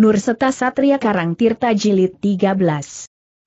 Nur Seta Satria Karang Tirta Jilid 13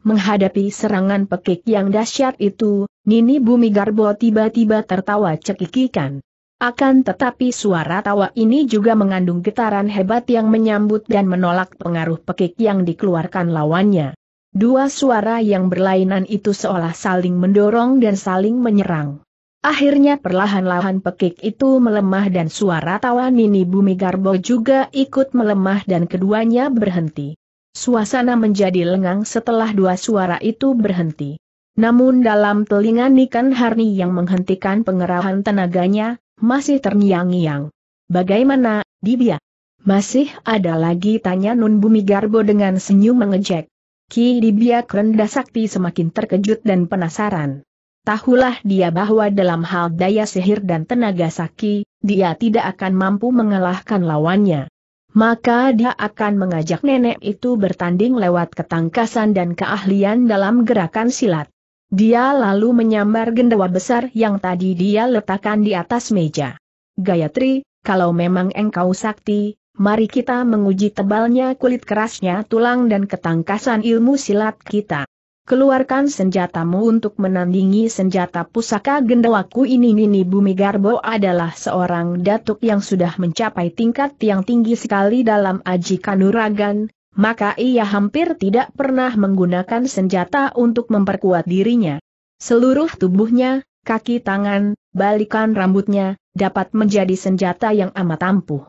Menghadapi serangan pekik yang dahsyat itu, Nini Bumi Garbo tiba-tiba tertawa cekikikan. Akan tetapi suara tawa ini juga mengandung getaran hebat yang menyambut dan menolak pengaruh pekik yang dikeluarkan lawannya. Dua suara yang berlainan itu seolah saling mendorong dan saling menyerang. Akhirnya perlahan-lahan pekik itu melemah dan suara tawa Nini Bumi Garbo juga ikut melemah dan keduanya berhenti. Suasana menjadi lengang setelah dua suara itu berhenti. Namun dalam telinga Nikan Harni yang menghentikan pengerahan tenaganya, masih terngiang-ngiang. Bagaimana, Dibia? Masih ada lagi tanya Nun Bumi Garbo dengan senyum mengejek. Ki Dibia Krenda Sakti semakin terkejut dan penasaran. Tahulah dia bahwa dalam hal daya sihir dan tenaga sakti, dia tidak akan mampu mengalahkan lawannya. Maka dia akan mengajak nenek itu bertanding lewat ketangkasan dan keahlian dalam gerakan silat. Dia lalu menyambar gendawa besar yang tadi dia letakkan di atas meja. Gayatri, kalau memang engkau sakti, mari kita menguji tebalnya kulit kerasnya tulang dan ketangkasan ilmu silat kita. Keluarkan senjatamu untuk menandingi senjata pusaka gendawaku ini Nini Bumi Garbo adalah seorang datuk yang sudah mencapai tingkat yang tinggi sekali dalam aji kanuragan, maka ia hampir tidak pernah menggunakan senjata untuk memperkuat dirinya. Seluruh tubuhnya, kaki tangan, balikan rambutnya, dapat menjadi senjata yang amat ampuh.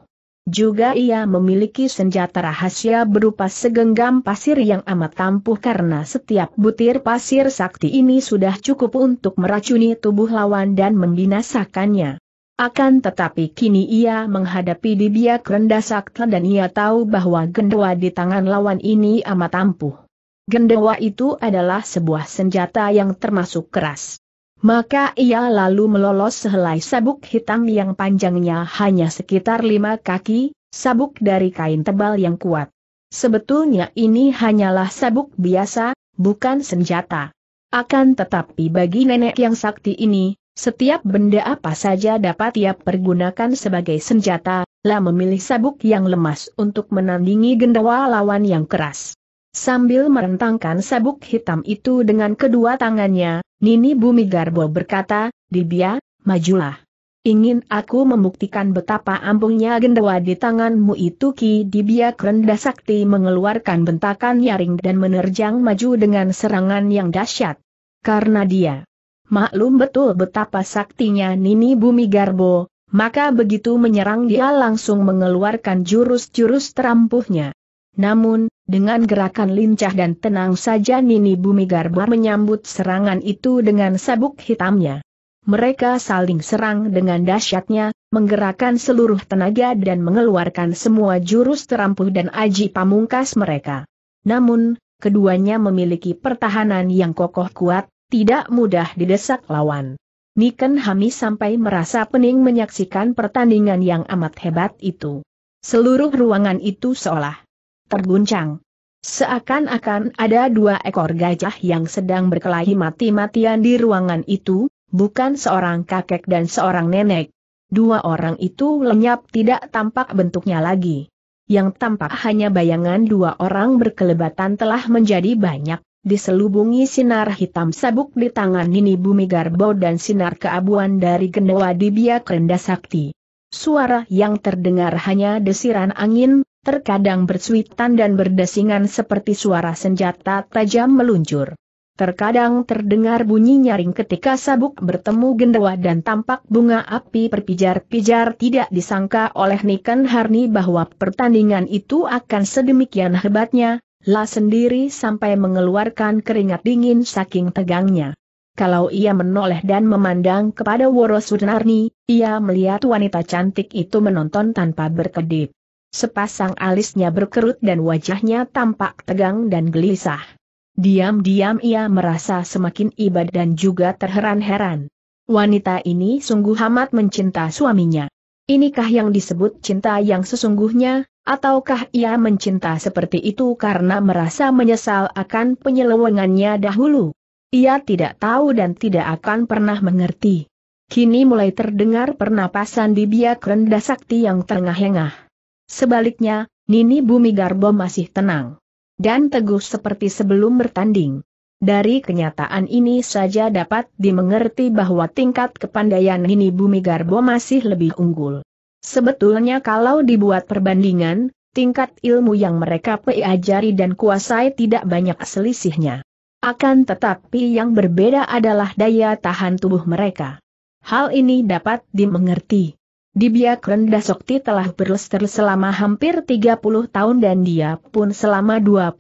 Juga ia memiliki senjata rahasia berupa segenggam pasir yang amat tampuh karena setiap butir pasir sakti ini sudah cukup untuk meracuni tubuh lawan dan membinasakannya. Akan tetapi kini ia menghadapi dibiak rendah sakti dan ia tahu bahwa gendewa di tangan lawan ini amat ampuh. Gendewa itu adalah sebuah senjata yang termasuk keras. Maka ia lalu melolos sehelai sabuk hitam yang panjangnya hanya sekitar lima kaki, sabuk dari kain tebal yang kuat. Sebetulnya ini hanyalah sabuk biasa, bukan senjata. Akan tetapi bagi nenek yang sakti ini, setiap benda apa saja dapat ia pergunakan sebagai senjata, lah memilih sabuk yang lemas untuk menandingi gendawa lawan yang keras. Sambil merentangkan sabuk hitam itu dengan kedua tangannya, Nini Bumi Garbo berkata, Dibia, majulah. Ingin aku membuktikan betapa ampungnya gendawa di tanganmu itu Ki Dibia kerendah Sakti mengeluarkan bentakan nyaring dan menerjang maju dengan serangan yang dahsyat. Karena dia maklum betul betapa saktinya Nini Bumi Garbo, maka begitu menyerang dia langsung mengeluarkan jurus-jurus terampuhnya. Namun, dengan gerakan lincah dan tenang saja Nini Bumi Garbar menyambut serangan itu dengan sabuk hitamnya. Mereka saling serang dengan dahsyatnya, menggerakkan seluruh tenaga dan mengeluarkan semua jurus terampuh dan aji pamungkas mereka. Namun, keduanya memiliki pertahanan yang kokoh kuat, tidak mudah didesak lawan. Niken Hami sampai merasa pening menyaksikan pertandingan yang amat hebat itu. Seluruh ruangan itu seolah terguncang. Seakan-akan ada dua ekor gajah yang sedang berkelahi mati-matian di ruangan itu, bukan seorang kakek dan seorang nenek. Dua orang itu lenyap tidak tampak bentuknya lagi. Yang tampak hanya bayangan dua orang berkelebatan telah menjadi banyak, diselubungi sinar hitam sabuk di tangan Nini Bumi Garbo dan sinar keabuan dari gendewa di biak sakti. Suara yang terdengar hanya desiran angin, terkadang bersuitan dan berdesingan seperti suara senjata tajam meluncur. Terkadang terdengar bunyi nyaring ketika sabuk bertemu gendewa dan tampak bunga api perpijar pijar tidak disangka oleh Niken Harni bahwa pertandingan itu akan sedemikian hebatnya, La sendiri sampai mengeluarkan keringat dingin saking tegangnya. Kalau ia menoleh dan memandang kepada Woro Sudnarni, ia melihat wanita cantik itu menonton tanpa berkedip. Sepasang alisnya berkerut dan wajahnya tampak tegang dan gelisah. Diam-diam ia merasa semakin ibad dan juga terheran-heran. Wanita ini sungguh amat mencinta suaminya. Inikah yang disebut cinta yang sesungguhnya, ataukah ia mencinta seperti itu karena merasa menyesal akan penyelewengannya dahulu? Ia tidak tahu dan tidak akan pernah mengerti. Kini mulai terdengar pernapasan di biak rendah sakti yang terengah-engah. Sebaliknya, Nini Bumi Garbo masih tenang. Dan teguh seperti sebelum bertanding. Dari kenyataan ini saja dapat dimengerti bahwa tingkat kepandaian Nini Bumi Garbo masih lebih unggul. Sebetulnya kalau dibuat perbandingan, tingkat ilmu yang mereka pelajari dan kuasai tidak banyak selisihnya. Akan tetapi yang berbeda adalah daya tahan tubuh mereka. Hal ini dapat dimengerti. Di biak rendah Sokti telah berlester selama hampir 30 tahun dan dia pun selama 25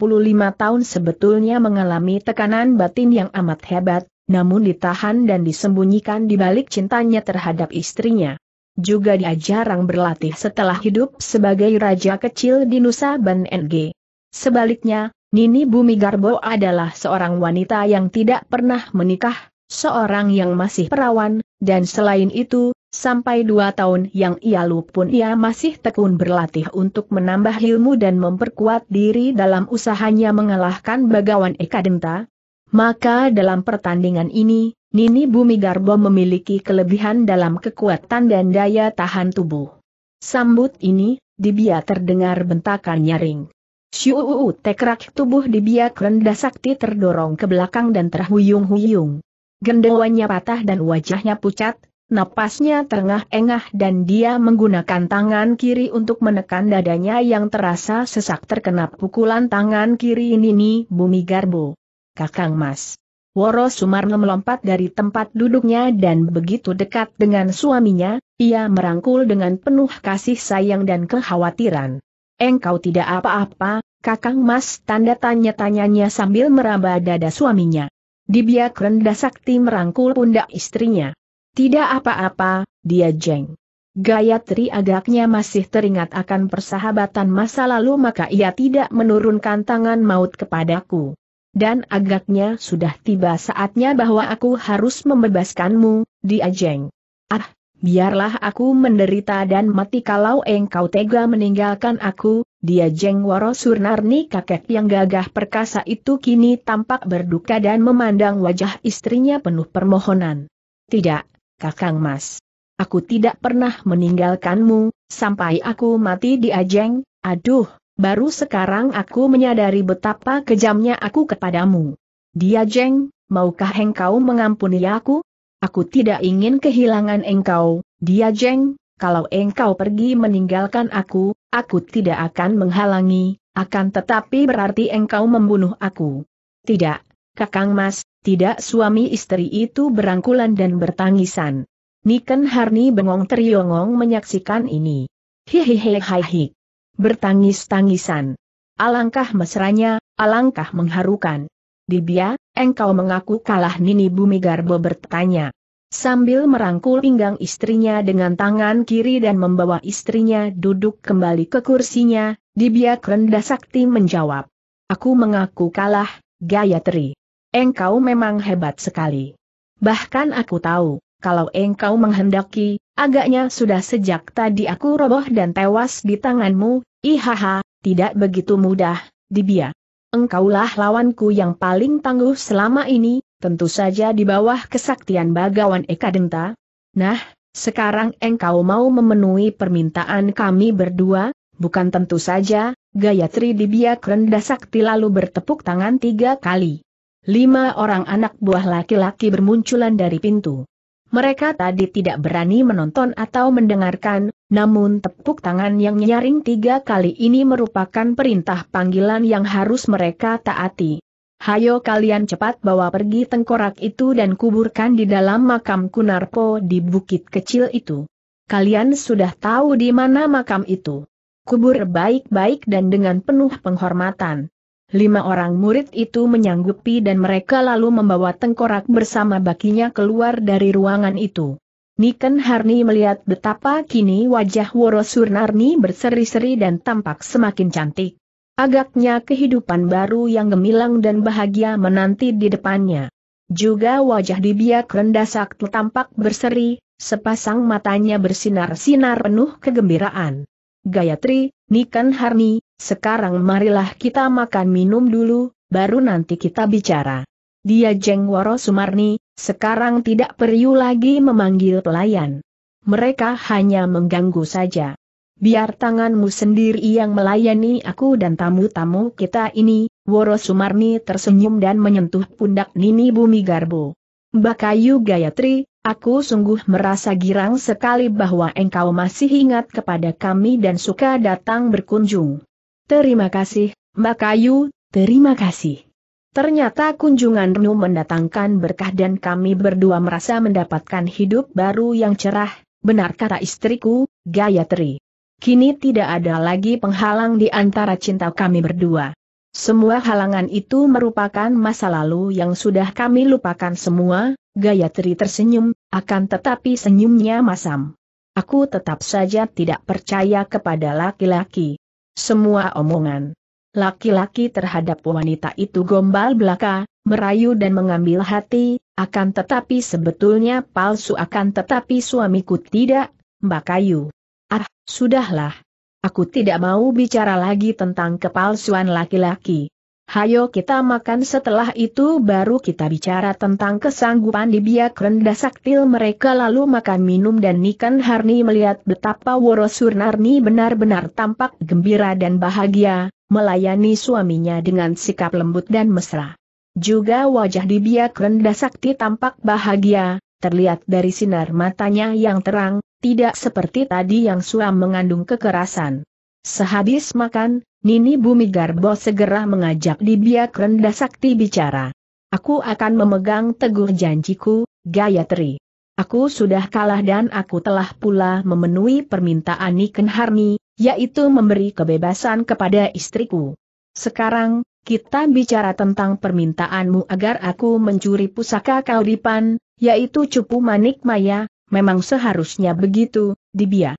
tahun sebetulnya mengalami tekanan batin yang amat hebat, namun ditahan dan disembunyikan di balik cintanya terhadap istrinya. Juga dia jarang berlatih setelah hidup sebagai raja kecil di Nusa Ban NG. Sebaliknya, Nini Bumi Garbo adalah seorang wanita yang tidak pernah menikah, seorang yang masih perawan, dan selain itu, Sampai dua tahun yang ia lupun ia masih tekun berlatih untuk menambah ilmu dan memperkuat diri dalam usahanya mengalahkan bagawan Eka Denta. Maka dalam pertandingan ini, Nini Bumi Garbo memiliki kelebihan dalam kekuatan dan daya tahan tubuh. Sambut ini, Dibia terdengar bentakan nyaring. Syuuu tekrak tubuh Dibia rendah sakti terdorong ke belakang dan terhuyung-huyung. Gendewanya patah dan wajahnya pucat, napasnya terengah-engah dan dia menggunakan tangan kiri untuk menekan dadanya yang terasa sesak terkena pukulan tangan kiri Nini Bumi Garbo. Kakang Mas. Woro Sumarno melompat dari tempat duduknya dan begitu dekat dengan suaminya, ia merangkul dengan penuh kasih sayang dan kekhawatiran. Engkau tidak apa-apa, kakang mas tanda tanya-tanyanya sambil meraba dada suaminya. Dibiak rendah sakti merangkul pundak istrinya. Tidak apa-apa, dia jeng. Gayatri agaknya masih teringat akan persahabatan masa lalu maka ia tidak menurunkan tangan maut kepadaku. Dan agaknya sudah tiba saatnya bahwa aku harus membebaskanmu, dia jeng. Ah, biarlah aku menderita dan mati kalau engkau tega meninggalkan aku, dia jeng Waro Surnarni kakek yang gagah perkasa itu kini tampak berduka dan memandang wajah istrinya penuh permohonan. Tidak, Kakang Mas. Aku tidak pernah meninggalkanmu, sampai aku mati di Ajeng, aduh, baru sekarang aku menyadari betapa kejamnya aku kepadamu. Di Ajeng, maukah engkau mengampuni aku? Aku tidak ingin kehilangan engkau, Di Ajeng, kalau engkau pergi meninggalkan aku, aku tidak akan menghalangi, akan tetapi berarti engkau membunuh aku. Tidak, Kakang Mas, tidak suami istri itu berangkulan dan bertangisan. Niken Harni bengong teriongong menyaksikan ini. Hihihi hai Bertangis-tangisan. Alangkah mesranya, alangkah mengharukan. Dibia, engkau mengaku kalah Nini Bumi Garbo bertanya. Sambil merangkul pinggang istrinya dengan tangan kiri dan membawa istrinya duduk kembali ke kursinya, Dibia rendah sakti menjawab. Aku mengaku kalah, Gayatri. Engkau memang hebat sekali. Bahkan aku tahu, kalau engkau menghendaki, agaknya sudah sejak tadi aku roboh dan tewas di tanganmu, ihaha, tidak begitu mudah, dibia. Engkaulah lawanku yang paling tangguh selama ini, tentu saja di bawah kesaktian bagawan Eka Denta. Nah, sekarang engkau mau memenuhi permintaan kami berdua, bukan tentu saja, Gayatri Dibia rendah sakti lalu bertepuk tangan tiga kali. Lima orang anak buah laki-laki bermunculan dari pintu. Mereka tadi tidak berani menonton atau mendengarkan, namun tepuk tangan yang nyaring tiga kali ini merupakan perintah panggilan yang harus mereka taati. Hayo kalian cepat bawa pergi tengkorak itu dan kuburkan di dalam makam Kunarpo di bukit kecil itu. Kalian sudah tahu di mana makam itu. Kubur baik-baik dan dengan penuh penghormatan. Lima orang murid itu menyanggupi dan mereka lalu membawa tengkorak bersama bakinya keluar dari ruangan itu. Niken Harni melihat betapa kini wajah Woro Surnarni berseri-seri dan tampak semakin cantik. Agaknya kehidupan baru yang gemilang dan bahagia menanti di depannya. Juga wajah Dibiak rendah saktu tampak berseri, sepasang matanya bersinar-sinar penuh kegembiraan. Gayatri, Nikan Harni, sekarang marilah kita makan minum dulu, baru nanti kita bicara. Dia Jeng Waro Sumarni, sekarang tidak perlu lagi memanggil pelayan. Mereka hanya mengganggu saja. Biar tanganmu sendiri yang melayani aku dan tamu-tamu kita ini, Woro Sumarni tersenyum dan menyentuh pundak Nini Bumi Garbo. Bakayu Gayatri, Aku sungguh merasa girang sekali bahwa engkau masih ingat kepada kami dan suka datang berkunjung. Terima kasih, Mbak Kayu, terima kasih. Ternyata kunjungan Renu mendatangkan berkah dan kami berdua merasa mendapatkan hidup baru yang cerah, benar kata istriku, Gayatri. Kini tidak ada lagi penghalang di antara cinta kami berdua. Semua halangan itu merupakan masa lalu yang sudah kami lupakan semua, Gayatri tersenyum, akan tetapi senyumnya masam. Aku tetap saja tidak percaya kepada laki-laki. Semua omongan laki-laki terhadap wanita itu gombal belaka, merayu dan mengambil hati, akan tetapi sebetulnya palsu akan tetapi suamiku tidak, Mbak Kayu. Ah, sudahlah. Aku tidak mau bicara lagi tentang kepalsuan laki-laki. Hayo kita makan setelah itu baru kita bicara tentang kesanggupan di biak rendah saktil mereka lalu makan minum dan Nikan Harni melihat betapa Woro Surnarni benar-benar tampak gembira dan bahagia, melayani suaminya dengan sikap lembut dan mesra. Juga wajah di biak rendah sakti tampak bahagia, terlihat dari sinar matanya yang terang, tidak seperti tadi yang suam mengandung kekerasan. Sehabis makan, Nini Bumi Garbo segera mengajak Dibiak Rendah Sakti bicara. Aku akan memegang teguh janjiku, Gayatri. Aku sudah kalah dan aku telah pula memenuhi permintaan Niken Harni, yaitu memberi kebebasan kepada istriku. Sekarang, kita bicara tentang permintaanmu agar aku mencuri pusaka kaudipan, yaitu cupu manik maya, memang seharusnya begitu, Dibia.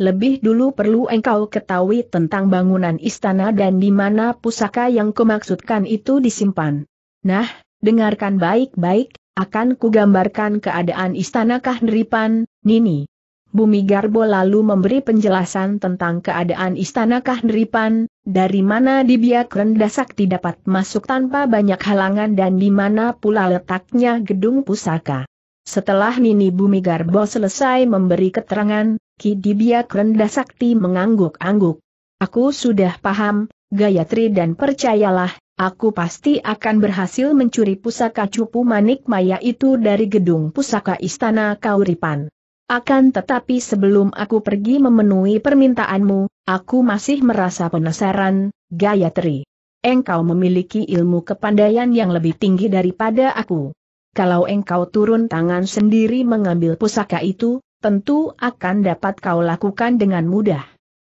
Lebih dulu perlu engkau ketahui tentang bangunan istana dan di mana pusaka yang kumaksudkan itu disimpan. Nah, dengarkan baik-baik, akan kugambarkan keadaan istana Kahneripan, Nini. Bumi Garbo lalu memberi penjelasan tentang keadaan istana Kahneripan, dari mana dibiak rendah sakti dapat masuk tanpa banyak halangan dan di mana pula letaknya gedung pusaka. Setelah Nini Bumi Garbo selesai memberi keterangan, Ki Dibiak rendah sakti mengangguk-angguk. Aku sudah paham, Gayatri dan percayalah, aku pasti akan berhasil mencuri pusaka cupu manik maya itu dari gedung pusaka istana Kauripan. Akan tetapi sebelum aku pergi memenuhi permintaanmu, aku masih merasa penasaran, Gayatri. Engkau memiliki ilmu kepandaian yang lebih tinggi daripada aku kalau engkau turun tangan sendiri mengambil pusaka itu, tentu akan dapat kau lakukan dengan mudah.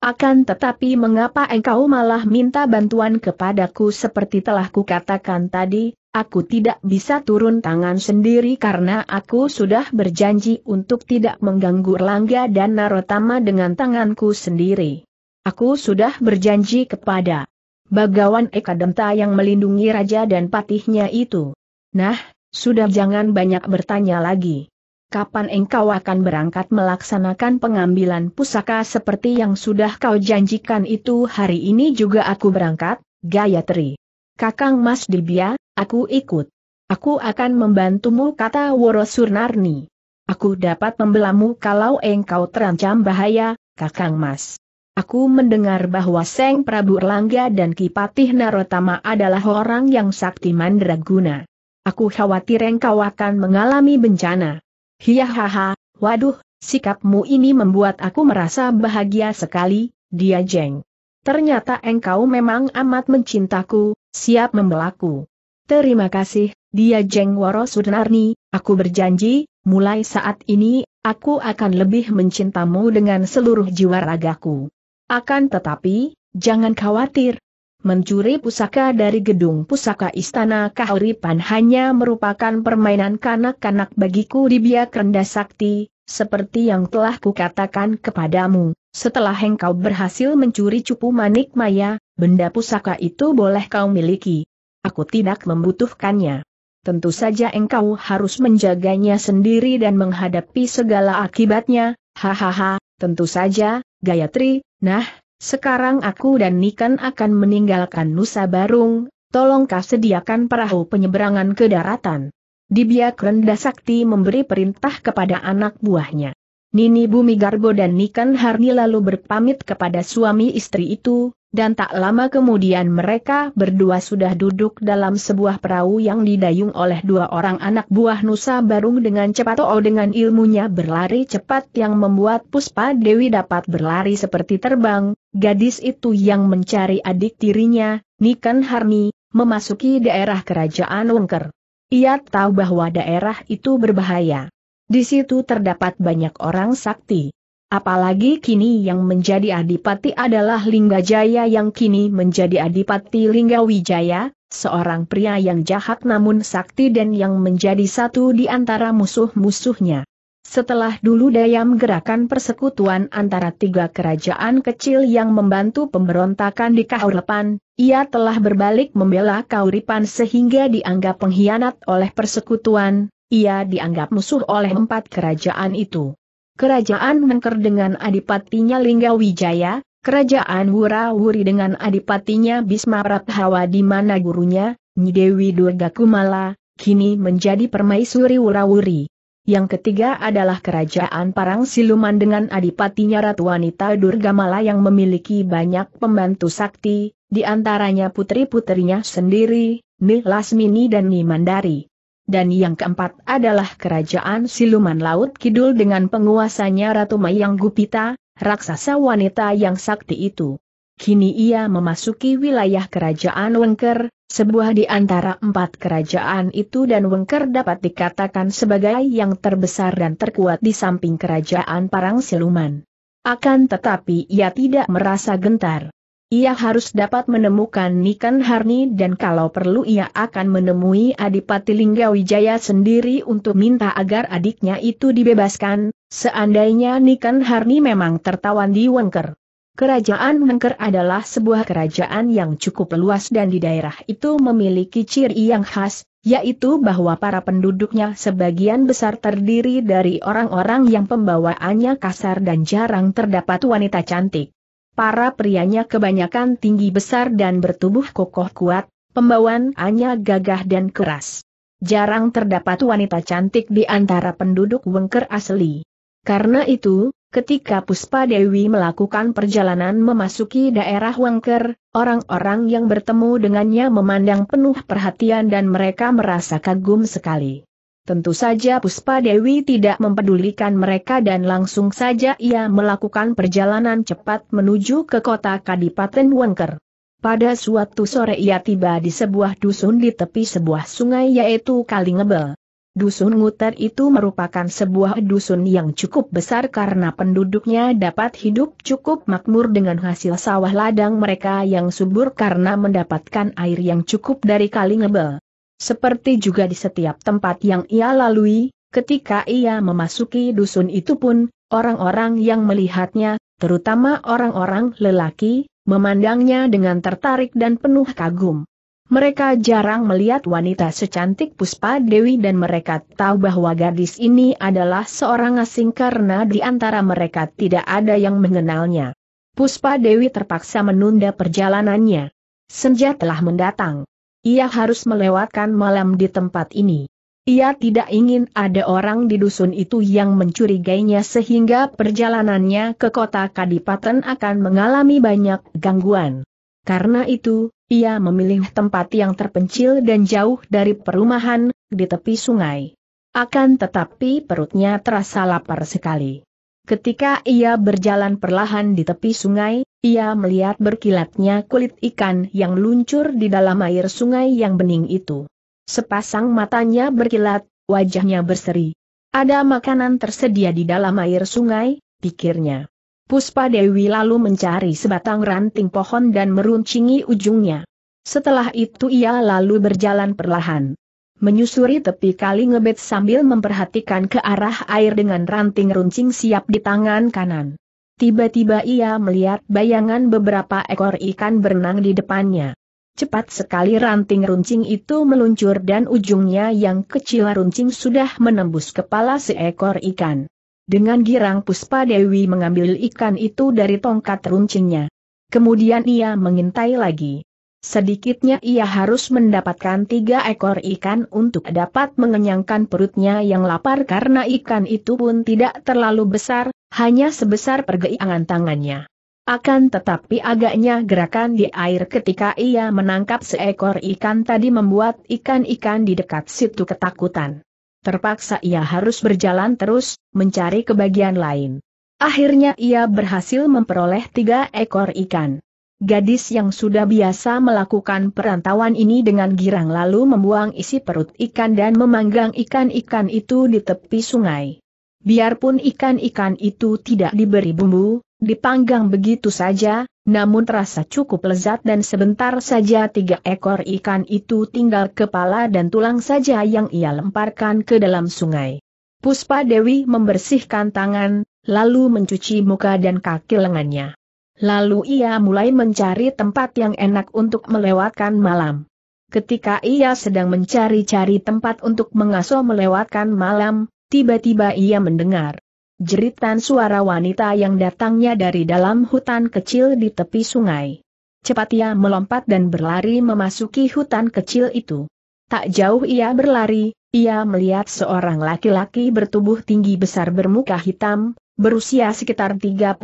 Akan tetapi mengapa engkau malah minta bantuan kepadaku seperti telah kukatakan tadi, aku tidak bisa turun tangan sendiri karena aku sudah berjanji untuk tidak mengganggu Langga dan Narotama dengan tanganku sendiri. Aku sudah berjanji kepada Bagawan Ekademta yang melindungi raja dan patihnya itu. Nah, sudah jangan banyak bertanya lagi. Kapan engkau akan berangkat melaksanakan pengambilan pusaka seperti yang sudah kau janjikan itu hari ini juga aku berangkat, Gayatri. Kakang Mas Dibia, aku ikut. Aku akan membantumu kata Woro Surnarni. Aku dapat membelamu kalau engkau terancam bahaya, Kakang Mas. Aku mendengar bahwa Seng Prabu Erlangga dan Kipatih Narotama adalah orang yang sakti mandraguna. Aku khawatir engkau akan mengalami bencana. Hiyahaha, waduh, sikapmu ini membuat aku merasa bahagia sekali, dia jeng. Ternyata engkau memang amat mencintaku, siap membelaku. Terima kasih, dia jeng Waro Sudanarni, aku berjanji, mulai saat ini, aku akan lebih mencintamu dengan seluruh jiwa ragaku. Akan tetapi, jangan khawatir, mencuri pusaka dari gedung pusaka Istana Kahuripan hanya merupakan permainan kanak-kanak bagiku di biak rendah sakti, seperti yang telah kukatakan kepadamu. Setelah engkau berhasil mencuri cupu manik maya, benda pusaka itu boleh kau miliki. Aku tidak membutuhkannya. Tentu saja engkau harus menjaganya sendiri dan menghadapi segala akibatnya, hahaha, tentu saja, Gayatri, nah, sekarang aku dan Nikan akan meninggalkan Nusa Barung, tolongkah sediakan perahu penyeberangan ke daratan. Dibiak rendah sakti memberi perintah kepada anak buahnya. Nini Bumi Garbo dan Nikan Harni lalu berpamit kepada suami istri itu, dan tak lama kemudian mereka berdua sudah duduk dalam sebuah perahu yang didayung oleh dua orang anak buah Nusa Barung dengan cepat Oh dengan ilmunya berlari cepat yang membuat Puspa Dewi dapat berlari seperti terbang, gadis itu yang mencari adik tirinya, Nikan Harni, memasuki daerah kerajaan Wengker. Ia tahu bahwa daerah itu berbahaya. Di situ terdapat banyak orang sakti. Apalagi kini yang menjadi adipati adalah Linggajaya yang kini menjadi adipati Linggawijaya, seorang pria yang jahat namun sakti dan yang menjadi satu di antara musuh-musuhnya. Setelah dulu dayam gerakan persekutuan antara tiga kerajaan kecil yang membantu pemberontakan di Kauripan, ia telah berbalik membela Kauripan sehingga dianggap pengkhianat oleh persekutuan, ia dianggap musuh oleh empat kerajaan itu. Kerajaan Mengker dengan adipatinya Lingga Wijaya, Kerajaan Wura-Wuri dengan adipatinya Bisma Prathawa di mana gurunya, Nyidewi Durga Kumala, kini menjadi permaisuri Wura-Wuri. Yang ketiga adalah kerajaan Parang Siluman dengan adipatinya Ratu Wanita Durgamala yang memiliki banyak pembantu sakti, di antaranya putri-putrinya sendiri, Nilasmini Lasmini dan Nimandari. Dan yang keempat adalah kerajaan Siluman Laut Kidul dengan penguasanya Ratu Mayang Gupita, raksasa wanita yang sakti itu. Kini ia memasuki wilayah kerajaan Wengker, sebuah di antara empat kerajaan itu dan Wengker dapat dikatakan sebagai yang terbesar dan terkuat di samping kerajaan Parang Siluman. Akan tetapi ia tidak merasa gentar. Ia harus dapat menemukan Nikan Harni dan kalau perlu ia akan menemui Adipati Linggawijaya sendiri untuk minta agar adiknya itu dibebaskan, seandainya Nikan Harni memang tertawan di Wengker. Kerajaan Mengker adalah sebuah kerajaan yang cukup luas dan di daerah itu memiliki ciri yang khas, yaitu bahwa para penduduknya sebagian besar terdiri dari orang-orang yang pembawaannya kasar dan jarang terdapat wanita cantik. Para prianya kebanyakan tinggi besar dan bertubuh kokoh kuat, pembawaannya gagah dan keras. Jarang terdapat wanita cantik di antara penduduk Wengker asli. Karena itu, Ketika Puspa Dewi melakukan perjalanan memasuki daerah Wangker, orang-orang yang bertemu dengannya memandang penuh perhatian dan mereka merasa kagum sekali. Tentu saja Puspa Dewi tidak mempedulikan mereka dan langsung saja ia melakukan perjalanan cepat menuju ke kota Kadipaten Wangker. Pada suatu sore ia tiba di sebuah dusun di tepi sebuah sungai yaitu Kalingebel. Dusun Nguter itu merupakan sebuah dusun yang cukup besar karena penduduknya dapat hidup cukup makmur dengan hasil sawah ladang mereka yang subur karena mendapatkan air yang cukup dari kali ngebel. Seperti juga di setiap tempat yang ia lalui, ketika ia memasuki dusun itu pun, orang-orang yang melihatnya, terutama orang-orang lelaki, memandangnya dengan tertarik dan penuh kagum. Mereka jarang melihat wanita secantik Puspa Dewi dan mereka tahu bahwa gadis ini adalah seorang asing karena di antara mereka tidak ada yang mengenalnya. Puspa Dewi terpaksa menunda perjalanannya. Senja telah mendatang. Ia harus melewatkan malam di tempat ini. Ia tidak ingin ada orang di dusun itu yang mencurigainya sehingga perjalanannya ke kota Kadipaten akan mengalami banyak gangguan. Karena itu, ia memilih tempat yang terpencil dan jauh dari perumahan, di tepi sungai. Akan tetapi perutnya terasa lapar sekali. Ketika ia berjalan perlahan di tepi sungai, ia melihat berkilatnya kulit ikan yang luncur di dalam air sungai yang bening itu. Sepasang matanya berkilat, wajahnya berseri. Ada makanan tersedia di dalam air sungai, pikirnya. Puspa Dewi lalu mencari sebatang ranting pohon dan meruncingi ujungnya. Setelah itu ia lalu berjalan perlahan. Menyusuri tepi kali ngebet sambil memperhatikan ke arah air dengan ranting runcing siap di tangan kanan. Tiba-tiba ia melihat bayangan beberapa ekor ikan berenang di depannya. Cepat sekali ranting runcing itu meluncur dan ujungnya yang kecil runcing sudah menembus kepala seekor ikan. Dengan girang Puspa Dewi mengambil ikan itu dari tongkat runcingnya. Kemudian ia mengintai lagi. Sedikitnya ia harus mendapatkan tiga ekor ikan untuk dapat mengenyangkan perutnya yang lapar karena ikan itu pun tidak terlalu besar, hanya sebesar pergeangan tangannya. Akan tetapi agaknya gerakan di air ketika ia menangkap seekor ikan tadi membuat ikan-ikan di dekat situ ketakutan. Terpaksa ia harus berjalan terus, mencari kebagian lain. Akhirnya ia berhasil memperoleh tiga ekor ikan. Gadis yang sudah biasa melakukan perantauan ini dengan girang lalu membuang isi perut ikan dan memanggang ikan-ikan itu di tepi sungai. Biarpun ikan-ikan itu tidak diberi bumbu, Dipanggang begitu saja, namun terasa cukup lezat dan sebentar saja tiga ekor ikan itu tinggal kepala dan tulang saja yang ia lemparkan ke dalam sungai. Puspa Dewi membersihkan tangan, lalu mencuci muka dan kaki lengannya. Lalu ia mulai mencari tempat yang enak untuk melewatkan malam. Ketika ia sedang mencari-cari tempat untuk mengaso melewatkan malam, tiba-tiba ia mendengar Jeritan suara wanita yang datangnya dari dalam hutan kecil di tepi sungai. Cepat ia melompat dan berlari memasuki hutan kecil itu. Tak jauh ia berlari, ia melihat seorang laki-laki bertubuh tinggi besar bermuka hitam, berusia sekitar 35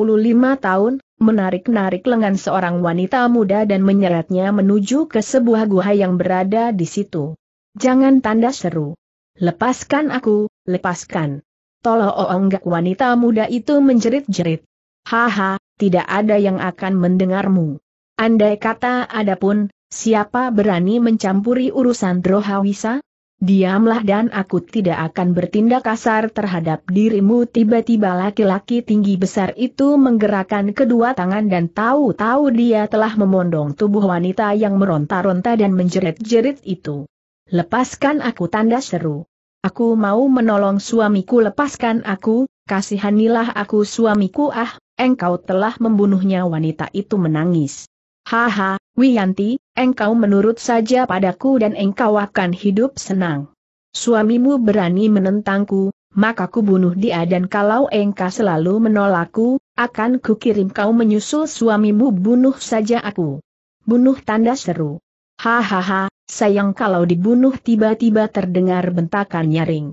tahun, menarik-narik lengan seorang wanita muda dan menyeretnya menuju ke sebuah gua yang berada di situ. Jangan tanda seru. Lepaskan aku, lepaskan. Tolong oh, enggak wanita muda itu menjerit-jerit. Haha, tidak ada yang akan mendengarmu. Andai kata ada pun, siapa berani mencampuri urusan Drohawisa? Diamlah dan aku tidak akan bertindak kasar terhadap dirimu tiba-tiba laki-laki tinggi besar itu menggerakkan kedua tangan dan tahu-tahu dia telah memondong tubuh wanita yang meronta-ronta dan menjerit-jerit itu. Lepaskan aku tanda seru. Aku mau menolong suamiku lepaskan aku, kasihanilah aku suamiku ah, engkau telah membunuhnya wanita itu menangis. Haha, Wiyanti, engkau menurut saja padaku dan engkau akan hidup senang. Suamimu berani menentangku, maka ku bunuh dia dan kalau engkau selalu menolakku, akan kukirim kau menyusul suamimu bunuh saja aku. Bunuh tanda seru. Hahaha, sayang kalau dibunuh tiba-tiba terdengar bentakan nyaring.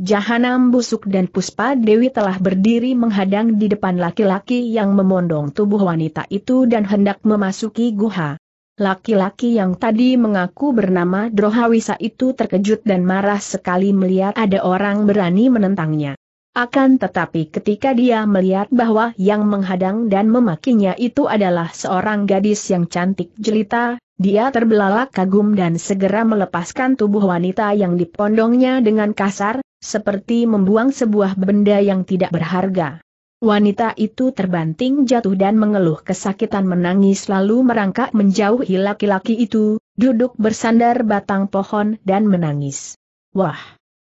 Jahanam busuk dan Puspa Dewi telah berdiri menghadang di depan laki-laki yang memondong tubuh wanita itu dan hendak memasuki guha. Laki-laki yang tadi mengaku bernama Drohawisa itu terkejut dan marah sekali melihat ada orang berani menentangnya. Akan tetapi ketika dia melihat bahwa yang menghadang dan memakinya itu adalah seorang gadis yang cantik jelita, dia terbelalak kagum dan segera melepaskan tubuh wanita yang dipondongnya dengan kasar, seperti membuang sebuah benda yang tidak berharga. Wanita itu terbanting jatuh dan mengeluh kesakitan menangis lalu merangkak menjauhi laki-laki itu, duduk bersandar batang pohon dan menangis. Wah!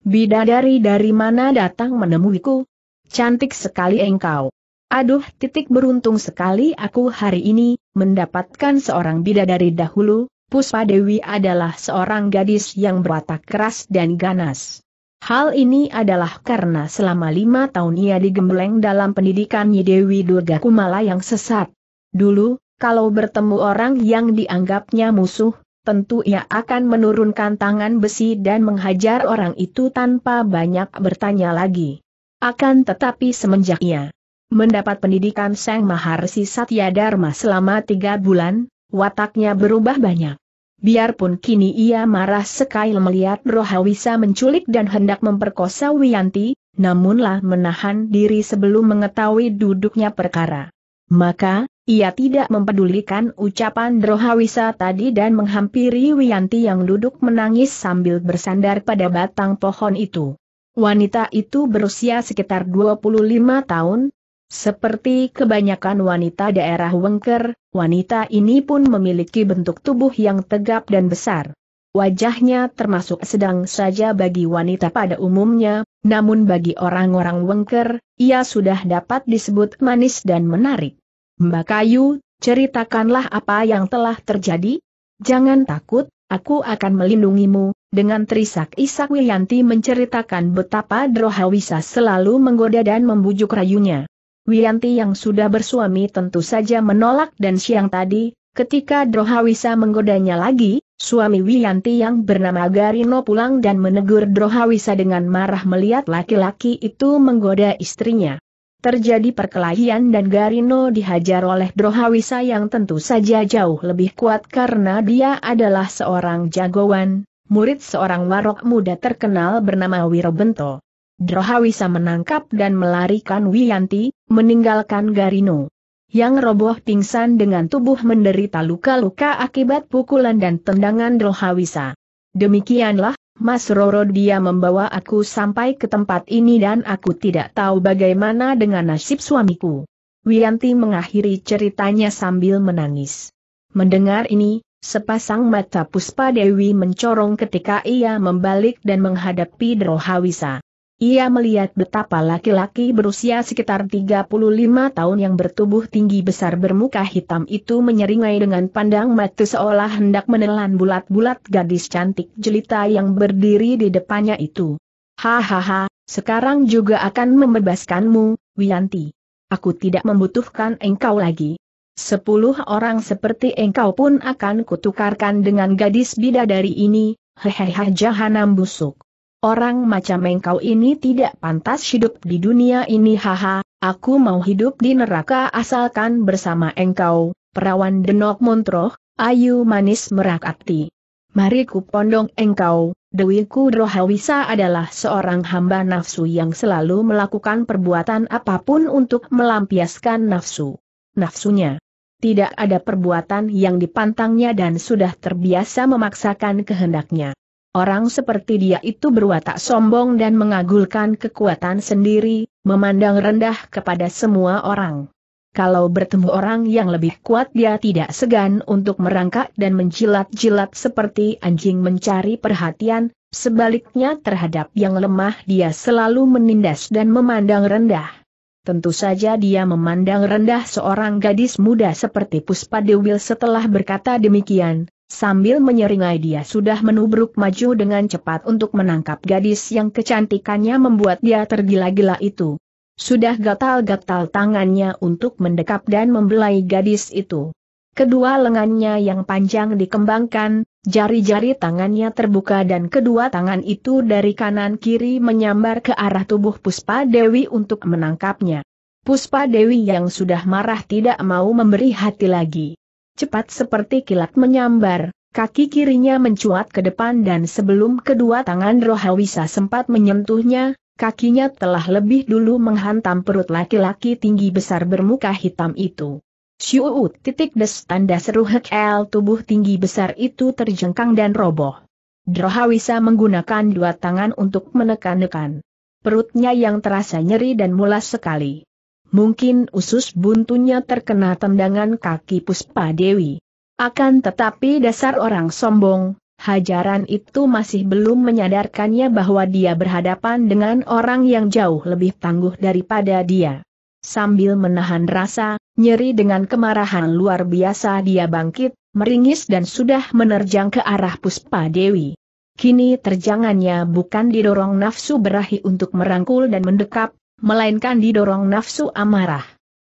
Bidadari dari mana datang menemuiku? Cantik sekali engkau. Aduh titik beruntung sekali aku hari ini, mendapatkan seorang bidadari dahulu, Puspa Dewi adalah seorang gadis yang berwatak keras dan ganas. Hal ini adalah karena selama lima tahun ia digembleng dalam pendidikan Dewi Durga Kumala yang sesat. Dulu, kalau bertemu orang yang dianggapnya musuh, tentu ia akan menurunkan tangan besi dan menghajar orang itu tanpa banyak bertanya lagi. Akan tetapi semenjak ia mendapat pendidikan sang Maharsi Satya Dharma selama tiga bulan, wataknya berubah banyak. Biarpun kini ia marah sekali melihat Rohawisa menculik dan hendak memperkosa Wiyanti, namunlah menahan diri sebelum mengetahui duduknya perkara. Maka, ia tidak mempedulikan ucapan Drohawisa tadi dan menghampiri Wianti yang duduk menangis sambil bersandar pada batang pohon itu. Wanita itu berusia sekitar 25 tahun. Seperti kebanyakan wanita daerah Wengker, wanita ini pun memiliki bentuk tubuh yang tegap dan besar. Wajahnya termasuk sedang saja bagi wanita pada umumnya, namun bagi orang-orang wengker, ia sudah dapat disebut manis dan menarik. Mbak Kayu, ceritakanlah apa yang telah terjadi? Jangan takut, aku akan melindungimu, dengan terisak isak Wiyanti menceritakan betapa Drohawisa selalu menggoda dan membujuk rayunya. Wiyanti yang sudah bersuami tentu saja menolak dan siang tadi, ketika Drohawisa menggodanya lagi, Suami Wiyanti yang bernama Garino pulang dan menegur Drohawisa dengan marah melihat laki-laki itu menggoda istrinya. Terjadi perkelahian dan Garino dihajar oleh Drohawisa yang tentu saja jauh lebih kuat karena dia adalah seorang jagoan, murid seorang warok muda terkenal bernama Wirobento. Drohawisa menangkap dan melarikan Wiyanti, meninggalkan Garino yang roboh pingsan dengan tubuh menderita luka-luka akibat pukulan dan tendangan Rohawisa. Demikianlah, Mas Roro dia membawa aku sampai ke tempat ini dan aku tidak tahu bagaimana dengan nasib suamiku. Wianti mengakhiri ceritanya sambil menangis. Mendengar ini, sepasang mata Puspa Dewi mencorong ketika ia membalik dan menghadapi Drohawisa. Ia melihat betapa laki-laki berusia sekitar 35 tahun yang bertubuh tinggi besar bermuka hitam itu menyeringai dengan pandang mata seolah hendak menelan bulat-bulat gadis cantik jelita yang berdiri di depannya itu. Hahaha, sekarang juga akan membebaskanmu, Wianti. Aku tidak membutuhkan engkau lagi. Sepuluh orang seperti engkau pun akan kutukarkan dengan gadis bidadari ini, hehehe jahanam busuk orang macam engkau ini tidak pantas hidup di dunia ini haha, aku mau hidup di neraka asalkan bersama engkau, perawan denok montroh, ayu manis merakati. Mari pondong engkau, Dewi Kudrohawisa adalah seorang hamba nafsu yang selalu melakukan perbuatan apapun untuk melampiaskan nafsu. Nafsunya. Tidak ada perbuatan yang dipantangnya dan sudah terbiasa memaksakan kehendaknya. Orang seperti dia itu berwatak sombong dan mengagulkan kekuatan sendiri, memandang rendah kepada semua orang. Kalau bertemu orang yang lebih kuat dia tidak segan untuk merangkak dan menjilat-jilat seperti anjing mencari perhatian, sebaliknya terhadap yang lemah dia selalu menindas dan memandang rendah. Tentu saja dia memandang rendah seorang gadis muda seperti Puspa Dewil setelah berkata demikian, Sambil menyeringai dia sudah menubruk maju dengan cepat untuk menangkap gadis yang kecantikannya membuat dia tergila-gila itu. Sudah gatal-gatal tangannya untuk mendekap dan membelai gadis itu. Kedua lengannya yang panjang dikembangkan, jari-jari tangannya terbuka dan kedua tangan itu dari kanan kiri menyambar ke arah tubuh Puspa Dewi untuk menangkapnya. Puspa Dewi yang sudah marah tidak mau memberi hati lagi cepat seperti kilat menyambar, kaki kirinya mencuat ke depan dan sebelum kedua tangan Rohawisa sempat menyentuhnya, kakinya telah lebih dulu menghantam perut laki-laki tinggi besar bermuka hitam itu. Syuut titik des tanda seru hekel tubuh tinggi besar itu terjengkang dan roboh. Drohawisa menggunakan dua tangan untuk menekan-nekan. Perutnya yang terasa nyeri dan mulas sekali mungkin usus buntunya terkena tendangan kaki Puspa Dewi. Akan tetapi dasar orang sombong, hajaran itu masih belum menyadarkannya bahwa dia berhadapan dengan orang yang jauh lebih tangguh daripada dia. Sambil menahan rasa, nyeri dengan kemarahan luar biasa dia bangkit, meringis dan sudah menerjang ke arah Puspa Dewi. Kini terjangannya bukan didorong nafsu berahi untuk merangkul dan mendekap, melainkan didorong nafsu amarah.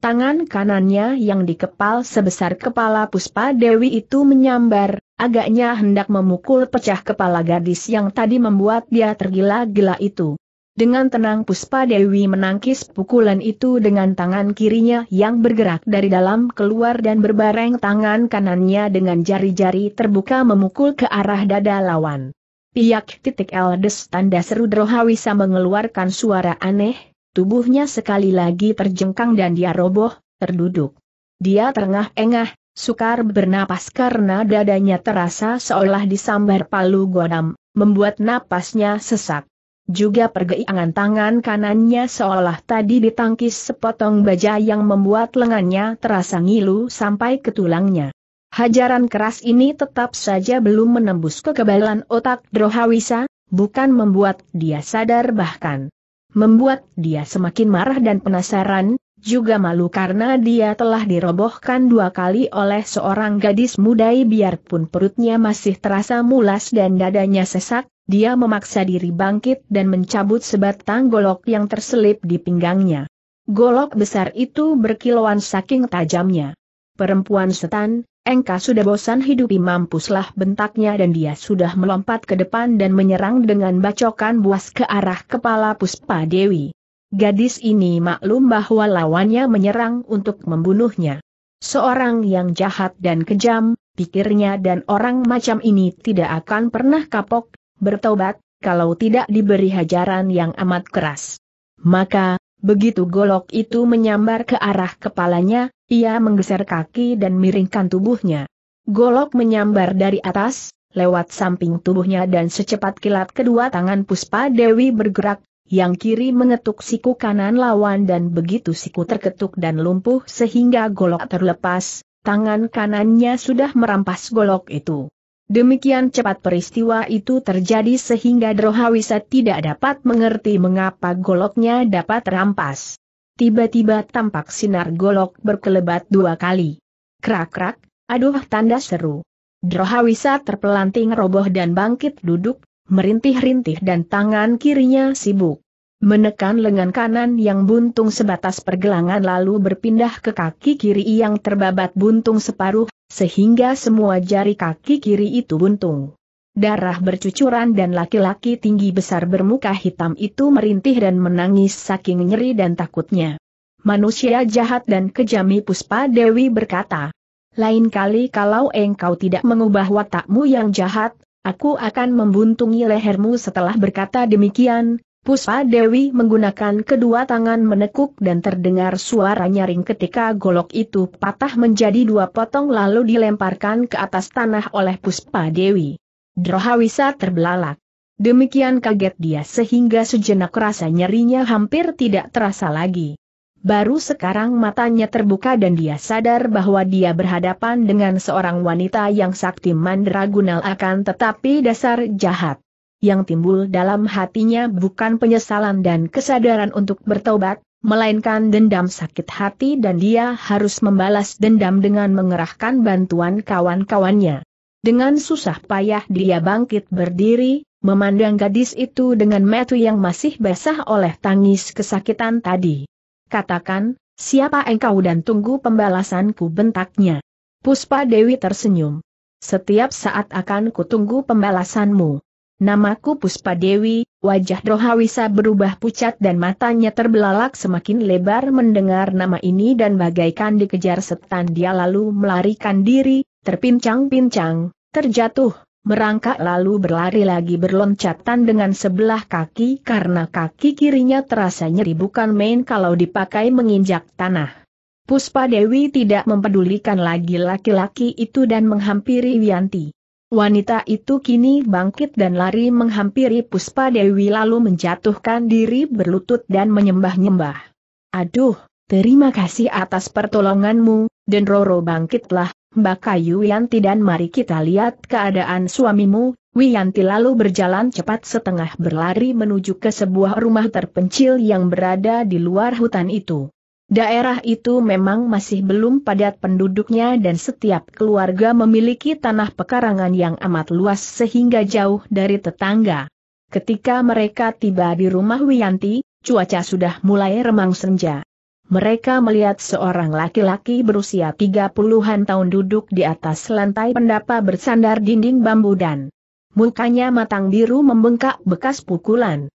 Tangan kanannya yang dikepal sebesar kepala Puspa Dewi itu menyambar, agaknya hendak memukul pecah kepala gadis yang tadi membuat dia tergila-gila itu. Dengan tenang Puspa Dewi menangkis pukulan itu dengan tangan kirinya yang bergerak dari dalam keluar dan berbareng tangan kanannya dengan jari-jari terbuka memukul ke arah dada lawan. Piyak titik eldes tanda seru Drohawisa mengeluarkan suara aneh, Tubuhnya sekali lagi terjengkang dan dia roboh, terduduk. Dia terengah-engah, sukar bernapas karena dadanya terasa seolah disambar palu godam, membuat napasnya sesak. Juga pergeangan tangan kanannya seolah tadi ditangkis sepotong baja yang membuat lengannya terasa ngilu sampai ke tulangnya. Hajaran keras ini tetap saja belum menembus kekebalan otak Drohawisa, bukan membuat dia sadar bahkan membuat dia semakin marah dan penasaran, juga malu karena dia telah dirobohkan dua kali oleh seorang gadis muda biarpun perutnya masih terasa mulas dan dadanya sesak, dia memaksa diri bangkit dan mencabut sebatang golok yang terselip di pinggangnya. Golok besar itu berkilauan saking tajamnya. Perempuan setan, Engka sudah bosan hidupi mampuslah bentaknya dan dia sudah melompat ke depan dan menyerang dengan bacokan buas ke arah kepala Puspa Dewi. Gadis ini maklum bahwa lawannya menyerang untuk membunuhnya. Seorang yang jahat dan kejam, pikirnya dan orang macam ini tidak akan pernah kapok, bertobat, kalau tidak diberi hajaran yang amat keras. Maka, begitu golok itu menyambar ke arah kepalanya, ia menggeser kaki dan miringkan tubuhnya. Golok menyambar dari atas, lewat samping tubuhnya dan secepat kilat kedua tangan Puspa Dewi bergerak, yang kiri mengetuk siku kanan lawan dan begitu siku terketuk dan lumpuh sehingga golok terlepas, tangan kanannya sudah merampas golok itu. Demikian cepat peristiwa itu terjadi sehingga Drohawisa tidak dapat mengerti mengapa goloknya dapat rampas tiba-tiba tampak sinar golok berkelebat dua kali. Krak-krak, aduh tanda seru. Drohawisa terpelanting roboh dan bangkit duduk, merintih-rintih dan tangan kirinya sibuk. Menekan lengan kanan yang buntung sebatas pergelangan lalu berpindah ke kaki kiri yang terbabat buntung separuh, sehingga semua jari kaki kiri itu buntung darah bercucuran dan laki-laki tinggi besar bermuka hitam itu merintih dan menangis saking nyeri dan takutnya. Manusia jahat dan kejami Puspa Dewi berkata, lain kali kalau engkau tidak mengubah watakmu yang jahat, aku akan membuntungi lehermu setelah berkata demikian, Puspa Dewi menggunakan kedua tangan menekuk dan terdengar suara nyaring ketika golok itu patah menjadi dua potong lalu dilemparkan ke atas tanah oleh Puspa Dewi. Drohawisa terbelalak. Demikian kaget dia sehingga sejenak rasa nyerinya hampir tidak terasa lagi. Baru sekarang matanya terbuka dan dia sadar bahwa dia berhadapan dengan seorang wanita yang sakti mandragunal akan tetapi dasar jahat. Yang timbul dalam hatinya bukan penyesalan dan kesadaran untuk bertobat, melainkan dendam sakit hati dan dia harus membalas dendam dengan mengerahkan bantuan kawan-kawannya. Dengan susah payah dia bangkit berdiri, memandang gadis itu dengan metu yang masih basah oleh tangis kesakitan tadi. Katakan, siapa engkau dan tunggu pembalasanku bentaknya. Puspa Dewi tersenyum. Setiap saat akan kutunggu pembalasanmu. Namaku Puspa Dewi, wajah Drohawisa berubah pucat dan matanya terbelalak semakin lebar mendengar nama ini dan bagaikan dikejar setan dia lalu melarikan diri, terpincang-pincang, terjatuh, merangkak lalu berlari lagi berloncatan dengan sebelah kaki karena kaki kirinya terasa nyeri bukan main kalau dipakai menginjak tanah. Puspa Dewi tidak mempedulikan lagi laki-laki itu dan menghampiri Wianti. Wanita itu kini bangkit dan lari menghampiri Puspa Dewi lalu menjatuhkan diri berlutut dan menyembah-nyembah. Aduh, terima kasih atas pertolonganmu, dan Roro bangkitlah, Mbak kayu Wianti dan mari kita lihat keadaan suamimu. Wianti lalu berjalan cepat setengah berlari menuju ke sebuah rumah terpencil yang berada di luar hutan itu. Daerah itu memang masih belum padat penduduknya dan setiap keluarga memiliki tanah pekarangan yang amat luas sehingga jauh dari tetangga. Ketika mereka tiba di rumah Wianti cuaca sudah mulai remang senja mereka melihat seorang laki-laki berusia 30-an tahun duduk di atas lantai pendapa bersandar dinding bambu dan mukanya matang biru membengkak bekas pukulan.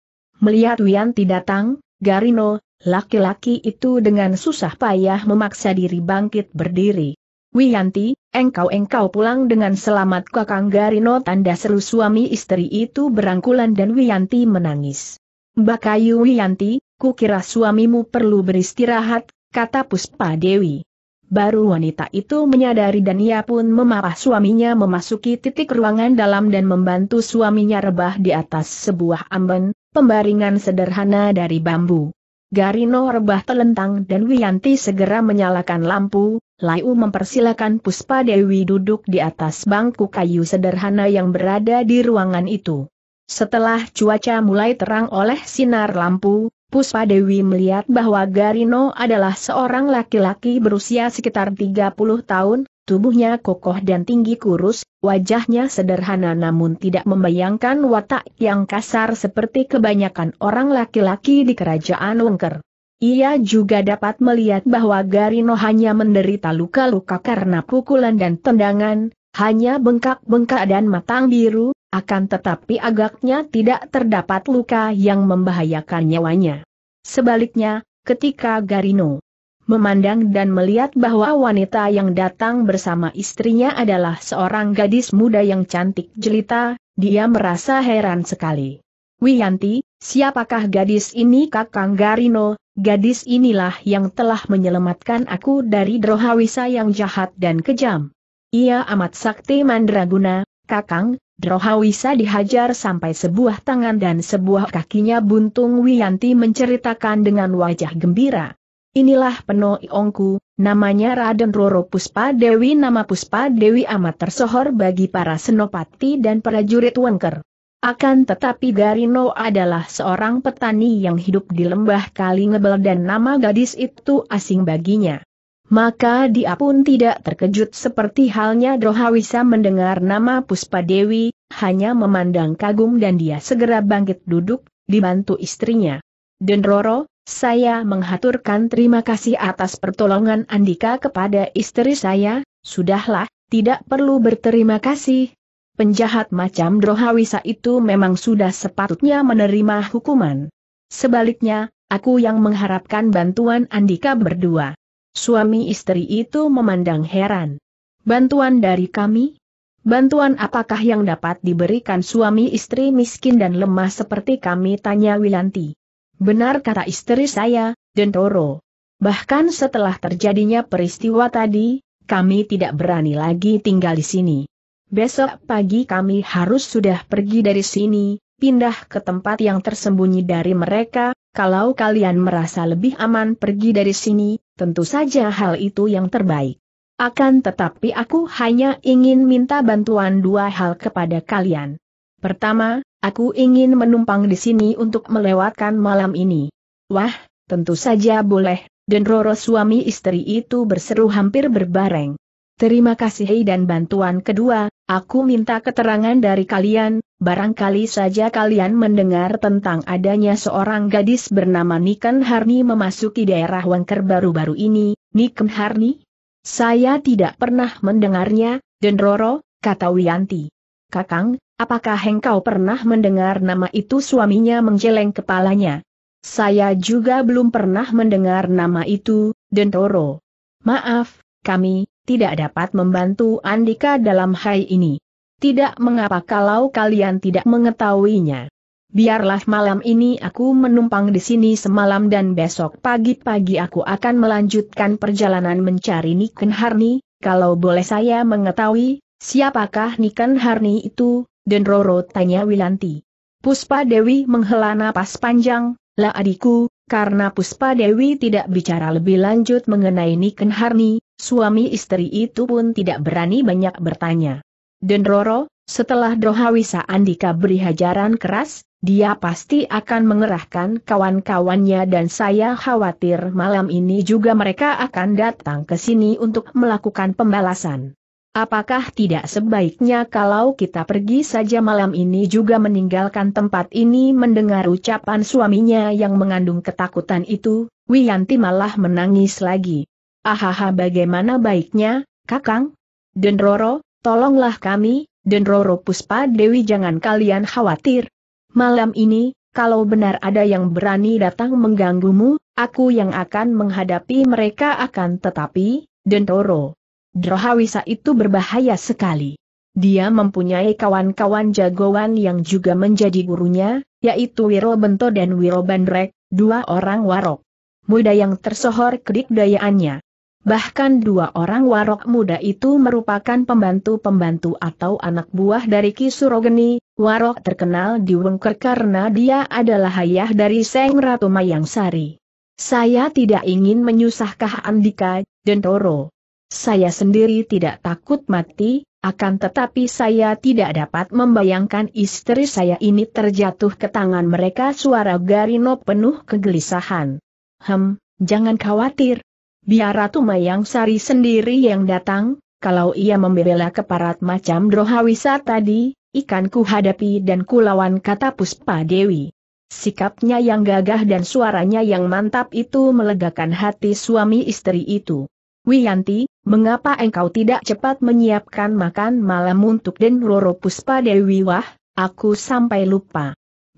Melihat Wianti datang, Garino, laki-laki itu dengan susah payah memaksa diri bangkit berdiri. Wianti, engkau-engkau pulang dengan selamat kakang Garino tanda seru suami istri itu berangkulan dan Wianti menangis. Mbak Kayu Wianti, Kukira suamimu perlu beristirahat, kata Puspa Dewi. Baru wanita itu menyadari dan ia pun memapah suaminya memasuki titik ruangan dalam dan membantu suaminya rebah di atas sebuah amben, pembaringan sederhana dari bambu. Garino rebah telentang dan Wiyanti segera menyalakan lampu, Laiu mempersilakan Puspa Dewi duduk di atas bangku kayu sederhana yang berada di ruangan itu. Setelah cuaca mulai terang oleh sinar lampu, Puspa Dewi melihat bahwa Garino adalah seorang laki-laki berusia sekitar 30 tahun, tubuhnya kokoh dan tinggi kurus, wajahnya sederhana namun tidak membayangkan watak yang kasar seperti kebanyakan orang laki-laki di kerajaan Wengker. Ia juga dapat melihat bahwa Garino hanya menderita luka-luka karena pukulan dan tendangan, hanya bengkak-bengkak dan matang biru, akan tetapi agaknya tidak terdapat luka yang membahayakan nyawanya. Sebaliknya, ketika Garino memandang dan melihat bahwa wanita yang datang bersama istrinya adalah seorang gadis muda yang cantik jelita, dia merasa heran sekali. Wiyanti, siapakah gadis ini kakang Garino, gadis inilah yang telah menyelamatkan aku dari Drohawisa yang jahat dan kejam. Ia amat sakti mandraguna, kakang, Drohawisa dihajar sampai sebuah tangan dan sebuah kakinya buntung Wiyanti menceritakan dengan wajah gembira. Inilah penuh Iongku, namanya Raden Roro Puspa Dewi nama Puspa Dewi amat tersohor bagi para senopati dan prajurit Wengker. Akan tetapi Garino adalah seorang petani yang hidup di lembah Kali Ngebel dan nama gadis itu asing baginya maka dia pun tidak terkejut seperti halnya Drohawisa mendengar nama Puspa Dewi, hanya memandang kagum dan dia segera bangkit duduk, dibantu istrinya. Roro, saya menghaturkan terima kasih atas pertolongan Andika kepada istri saya, sudahlah, tidak perlu berterima kasih. Penjahat macam Drohawisa itu memang sudah sepatutnya menerima hukuman. Sebaliknya, aku yang mengharapkan bantuan Andika berdua. Suami istri itu memandang heran. Bantuan dari kami? Bantuan apakah yang dapat diberikan suami istri miskin dan lemah seperti kami tanya Wilanti. Benar kata istri saya, Dentoro. Bahkan setelah terjadinya peristiwa tadi, kami tidak berani lagi tinggal di sini. Besok pagi kami harus sudah pergi dari sini, pindah ke tempat yang tersembunyi dari mereka, kalau kalian merasa lebih aman pergi dari sini, tentu saja hal itu yang terbaik. Akan tetapi aku hanya ingin minta bantuan dua hal kepada kalian. Pertama, aku ingin menumpang di sini untuk melewatkan malam ini. Wah, tentu saja boleh, dan Roro suami istri itu berseru hampir berbareng. Terima kasih dan bantuan kedua, aku minta keterangan dari kalian, Barangkali saja kalian mendengar tentang adanya seorang gadis bernama Niken Harni memasuki daerah Wangker baru-baru ini, Niken Harni? Saya tidak pernah mendengarnya, Roro, kata Wianti. Kakang, apakah engkau pernah mendengar nama itu suaminya menjeleng kepalanya? Saya juga belum pernah mendengar nama itu, Roro. Maaf, kami, tidak dapat membantu Andika dalam hal ini. Tidak mengapa kalau kalian tidak mengetahuinya. Biarlah malam ini aku menumpang di sini semalam dan besok pagi-pagi aku akan melanjutkan perjalanan mencari Niken Harni, kalau boleh saya mengetahui, siapakah Niken Harni itu, dan Roro tanya Wilanti. Puspa Dewi menghela napas panjang, lah adikku, karena Puspa Dewi tidak bicara lebih lanjut mengenai Niken Harni, suami istri itu pun tidak berani banyak bertanya. Roro, setelah Drohawisa Andika beri hajaran keras, dia pasti akan mengerahkan kawan-kawannya dan saya khawatir malam ini juga mereka akan datang ke sini untuk melakukan pembalasan. Apakah tidak sebaiknya kalau kita pergi saja malam ini juga meninggalkan tempat ini mendengar ucapan suaminya yang mengandung ketakutan itu, Wiyanti malah menangis lagi. Ahaha bagaimana baiknya, Kakang? Roro, Tolonglah kami, Roro Puspa Dewi jangan kalian khawatir. Malam ini, kalau benar ada yang berani datang mengganggumu, aku yang akan menghadapi mereka akan tetapi, Roro. Drohawisa itu berbahaya sekali. Dia mempunyai kawan-kawan jagoan yang juga menjadi gurunya, yaitu Wiro Bento dan Wiro Bandrek, dua orang warok. Muda yang tersohor kedikdayaannya. Bahkan dua orang warok muda itu merupakan pembantu-pembantu atau anak buah dari Kisurogeni, warok terkenal di Wengker karena dia adalah ayah dari Seng Ratu Mayang Sari. Saya tidak ingin menyusahkan Andika, Dentoro. Saya sendiri tidak takut mati, akan tetapi saya tidak dapat membayangkan istri saya ini terjatuh ke tangan mereka suara Garino penuh kegelisahan. Hem, jangan khawatir, biar Ratu Mayang Sari sendiri yang datang, kalau ia membela keparat macam Drohawisa tadi, ikan ku hadapi dan ku lawan kata Puspa Dewi. Sikapnya yang gagah dan suaranya yang mantap itu melegakan hati suami istri itu. Wiyanti, mengapa engkau tidak cepat menyiapkan makan malam untuk Den Roro Puspa Dewi Wah, aku sampai lupa.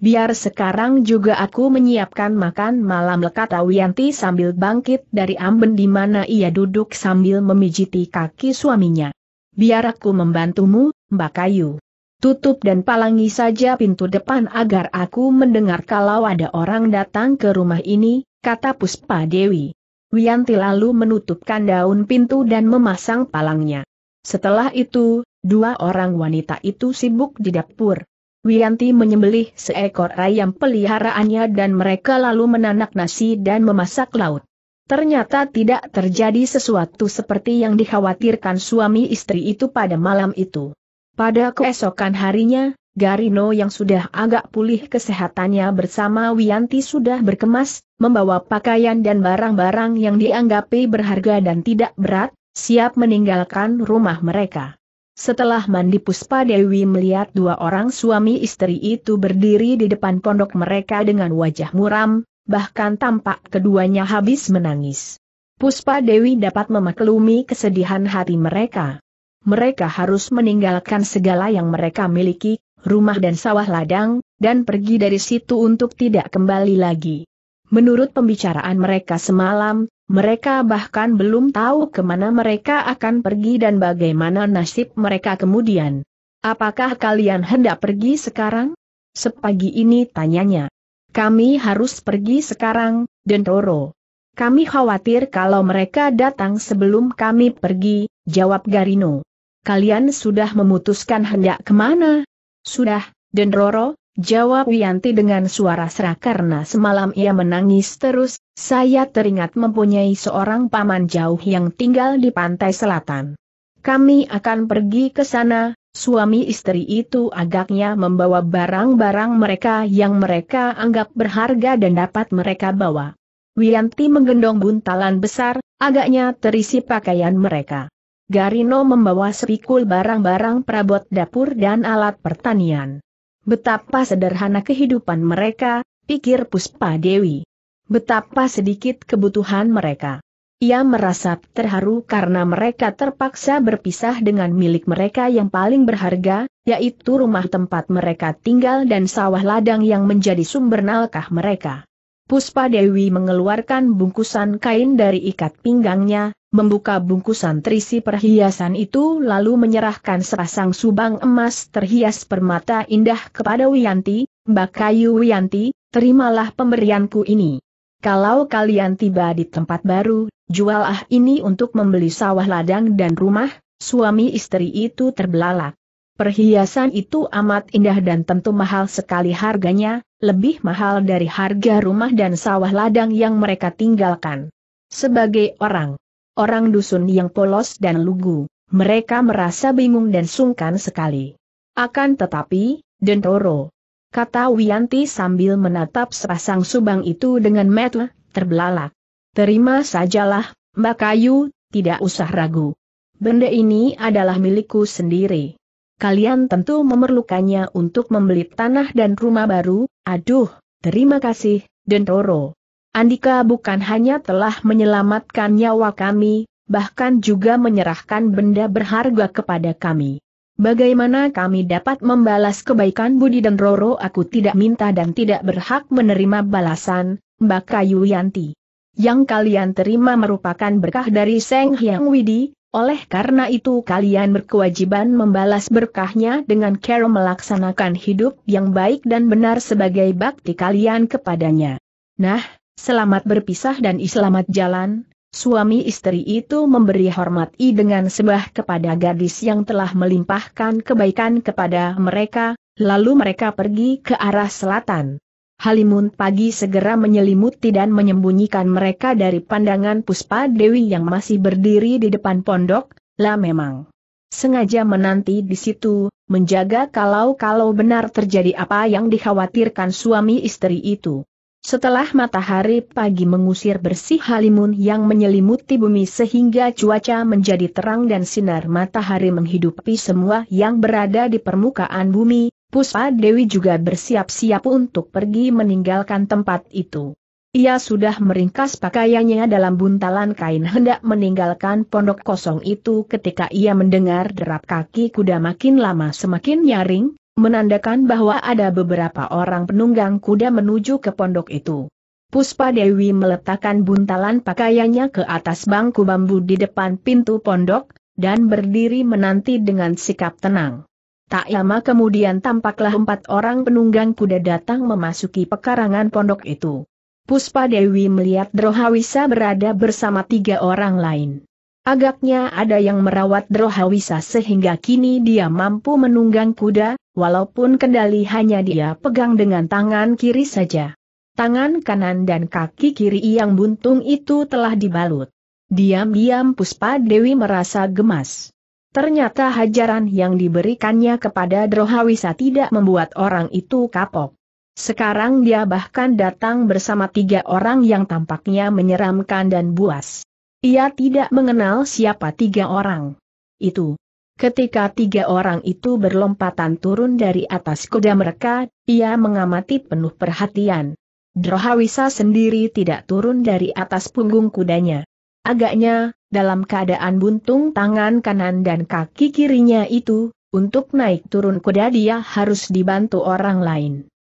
Biar sekarang juga aku menyiapkan makan malam lekat Awianti sambil bangkit dari amben di mana ia duduk sambil memijiti kaki suaminya. Biar aku membantumu, Mbak Kayu. Tutup dan palangi saja pintu depan agar aku mendengar kalau ada orang datang ke rumah ini, kata Puspa Dewi. Wianti lalu menutupkan daun pintu dan memasang palangnya. Setelah itu, dua orang wanita itu sibuk di dapur. Wianti menyembelih seekor ayam peliharaannya dan mereka lalu menanak nasi dan memasak laut. Ternyata tidak terjadi sesuatu seperti yang dikhawatirkan suami istri itu pada malam itu. Pada keesokan harinya, Garino yang sudah agak pulih kesehatannya bersama Wianti sudah berkemas, membawa pakaian dan barang-barang yang dianggapi berharga dan tidak berat, siap meninggalkan rumah mereka. Setelah mandi Puspa Dewi melihat dua orang suami istri itu berdiri di depan pondok mereka dengan wajah muram, bahkan tampak keduanya habis menangis. Puspa Dewi dapat memaklumi kesedihan hati mereka. Mereka harus meninggalkan segala yang mereka miliki, rumah dan sawah ladang, dan pergi dari situ untuk tidak kembali lagi. Menurut pembicaraan mereka semalam, mereka bahkan belum tahu kemana mereka akan pergi dan bagaimana nasib mereka kemudian. Apakah kalian hendak pergi sekarang? Sepagi ini tanyanya. Kami harus pergi sekarang, Dentoro. Kami khawatir kalau mereka datang sebelum kami pergi, jawab Garino. Kalian sudah memutuskan hendak kemana? Sudah, Dentoro, Jawab Wianti dengan suara serak karena semalam ia menangis terus, saya teringat mempunyai seorang paman jauh yang tinggal di pantai selatan. Kami akan pergi ke sana, suami istri itu agaknya membawa barang-barang mereka yang mereka anggap berharga dan dapat mereka bawa. Wianti menggendong buntalan besar, agaknya terisi pakaian mereka. Garino membawa sepikul barang-barang perabot dapur dan alat pertanian. Betapa sederhana kehidupan mereka, pikir Puspa Dewi. Betapa sedikit kebutuhan mereka. Ia merasa terharu karena mereka terpaksa berpisah dengan milik mereka yang paling berharga, yaitu rumah tempat mereka tinggal dan sawah ladang yang menjadi sumber nalkah mereka. Puspa Dewi mengeluarkan bungkusan kain dari ikat pinggangnya, membuka bungkusan terisi perhiasan itu lalu menyerahkan sepasang subang emas terhias permata indah kepada Wianti, Mbak Kayu Wianti, terimalah pemberianku ini. Kalau kalian tiba di tempat baru, jualah ini untuk membeli sawah ladang dan rumah, suami istri itu terbelalak. Perhiasan itu amat indah dan tentu mahal sekali harganya, lebih mahal dari harga rumah dan sawah ladang yang mereka tinggalkan. Sebagai orang orang dusun yang polos dan lugu, mereka merasa bingung dan sungkan sekali. Akan tetapi, Dentoro, kata Wianti sambil menatap sepasang subang itu dengan mata terbelalak. Terima sajalah, Mbak Kayu, tidak usah ragu. Benda ini adalah milikku sendiri. Kalian tentu memerlukannya untuk membeli tanah dan rumah baru, aduh, terima kasih, Dentoro. Andika bukan hanya telah menyelamatkan nyawa kami, bahkan juga menyerahkan benda berharga kepada kami. Bagaimana kami dapat membalas kebaikan Budi dan Roro aku tidak minta dan tidak berhak menerima balasan, Mbak Kayu Yanti. Yang kalian terima merupakan berkah dari Seng Hyang Widi, oleh karena itu kalian berkewajiban membalas berkahnya dengan cara melaksanakan hidup yang baik dan benar sebagai bakti kalian kepadanya. Nah, Selamat berpisah dan selamat jalan, Suami istri itu memberi hormat i dengan sebah kepada gadis yang telah melimpahkan kebaikan kepada mereka, lalu mereka pergi ke arah selatan. Halimun pagi segera menyelimuti dan menyembunyikan mereka dari pandangan Puspa Dewi yang masih berdiri di depan pondok, lah memang. Sengaja menanti di situ, menjaga kalau-kalau benar terjadi apa yang dikhawatirkan suami istri itu. Setelah matahari pagi mengusir bersih halimun yang menyelimuti bumi sehingga cuaca menjadi terang dan sinar matahari menghidupi semua yang berada di permukaan bumi, Puspa Dewi juga bersiap-siap untuk pergi meninggalkan tempat itu. Ia sudah meringkas pakaiannya dalam buntalan kain hendak meninggalkan pondok kosong itu ketika ia mendengar derap kaki kuda makin lama semakin nyaring, menandakan bahwa ada beberapa orang penunggang kuda menuju ke pondok itu. Puspa Dewi meletakkan buntalan pakaiannya ke atas bangku bambu di depan pintu pondok, dan berdiri menanti dengan sikap tenang. Tak lama kemudian tampaklah empat orang penunggang kuda datang memasuki pekarangan pondok itu. Puspa Dewi melihat Drohawisa berada bersama tiga orang lain. Agaknya ada yang merawat Drohawisa sehingga kini dia mampu menunggang kuda, walaupun kendali hanya dia pegang dengan tangan kiri saja. Tangan kanan dan kaki kiri yang buntung itu telah dibalut. Diam-diam Puspa Dewi merasa gemas. Ternyata hajaran yang diberikannya kepada Drohawisa tidak membuat orang itu kapok. Sekarang dia bahkan datang bersama tiga orang yang tampaknya menyeramkan dan buas. Ia tidak mengenal siapa tiga orang itu. Ketika tiga orang itu berlompatan turun dari atas kuda mereka, ia mengamati penuh perhatian. Drohawisa sendiri tidak turun dari atas punggung kudanya. Agaknya, dalam keadaan buntung tangan kanan dan kaki kirinya itu, untuk naik turun kuda dia harus dibantu orang lain.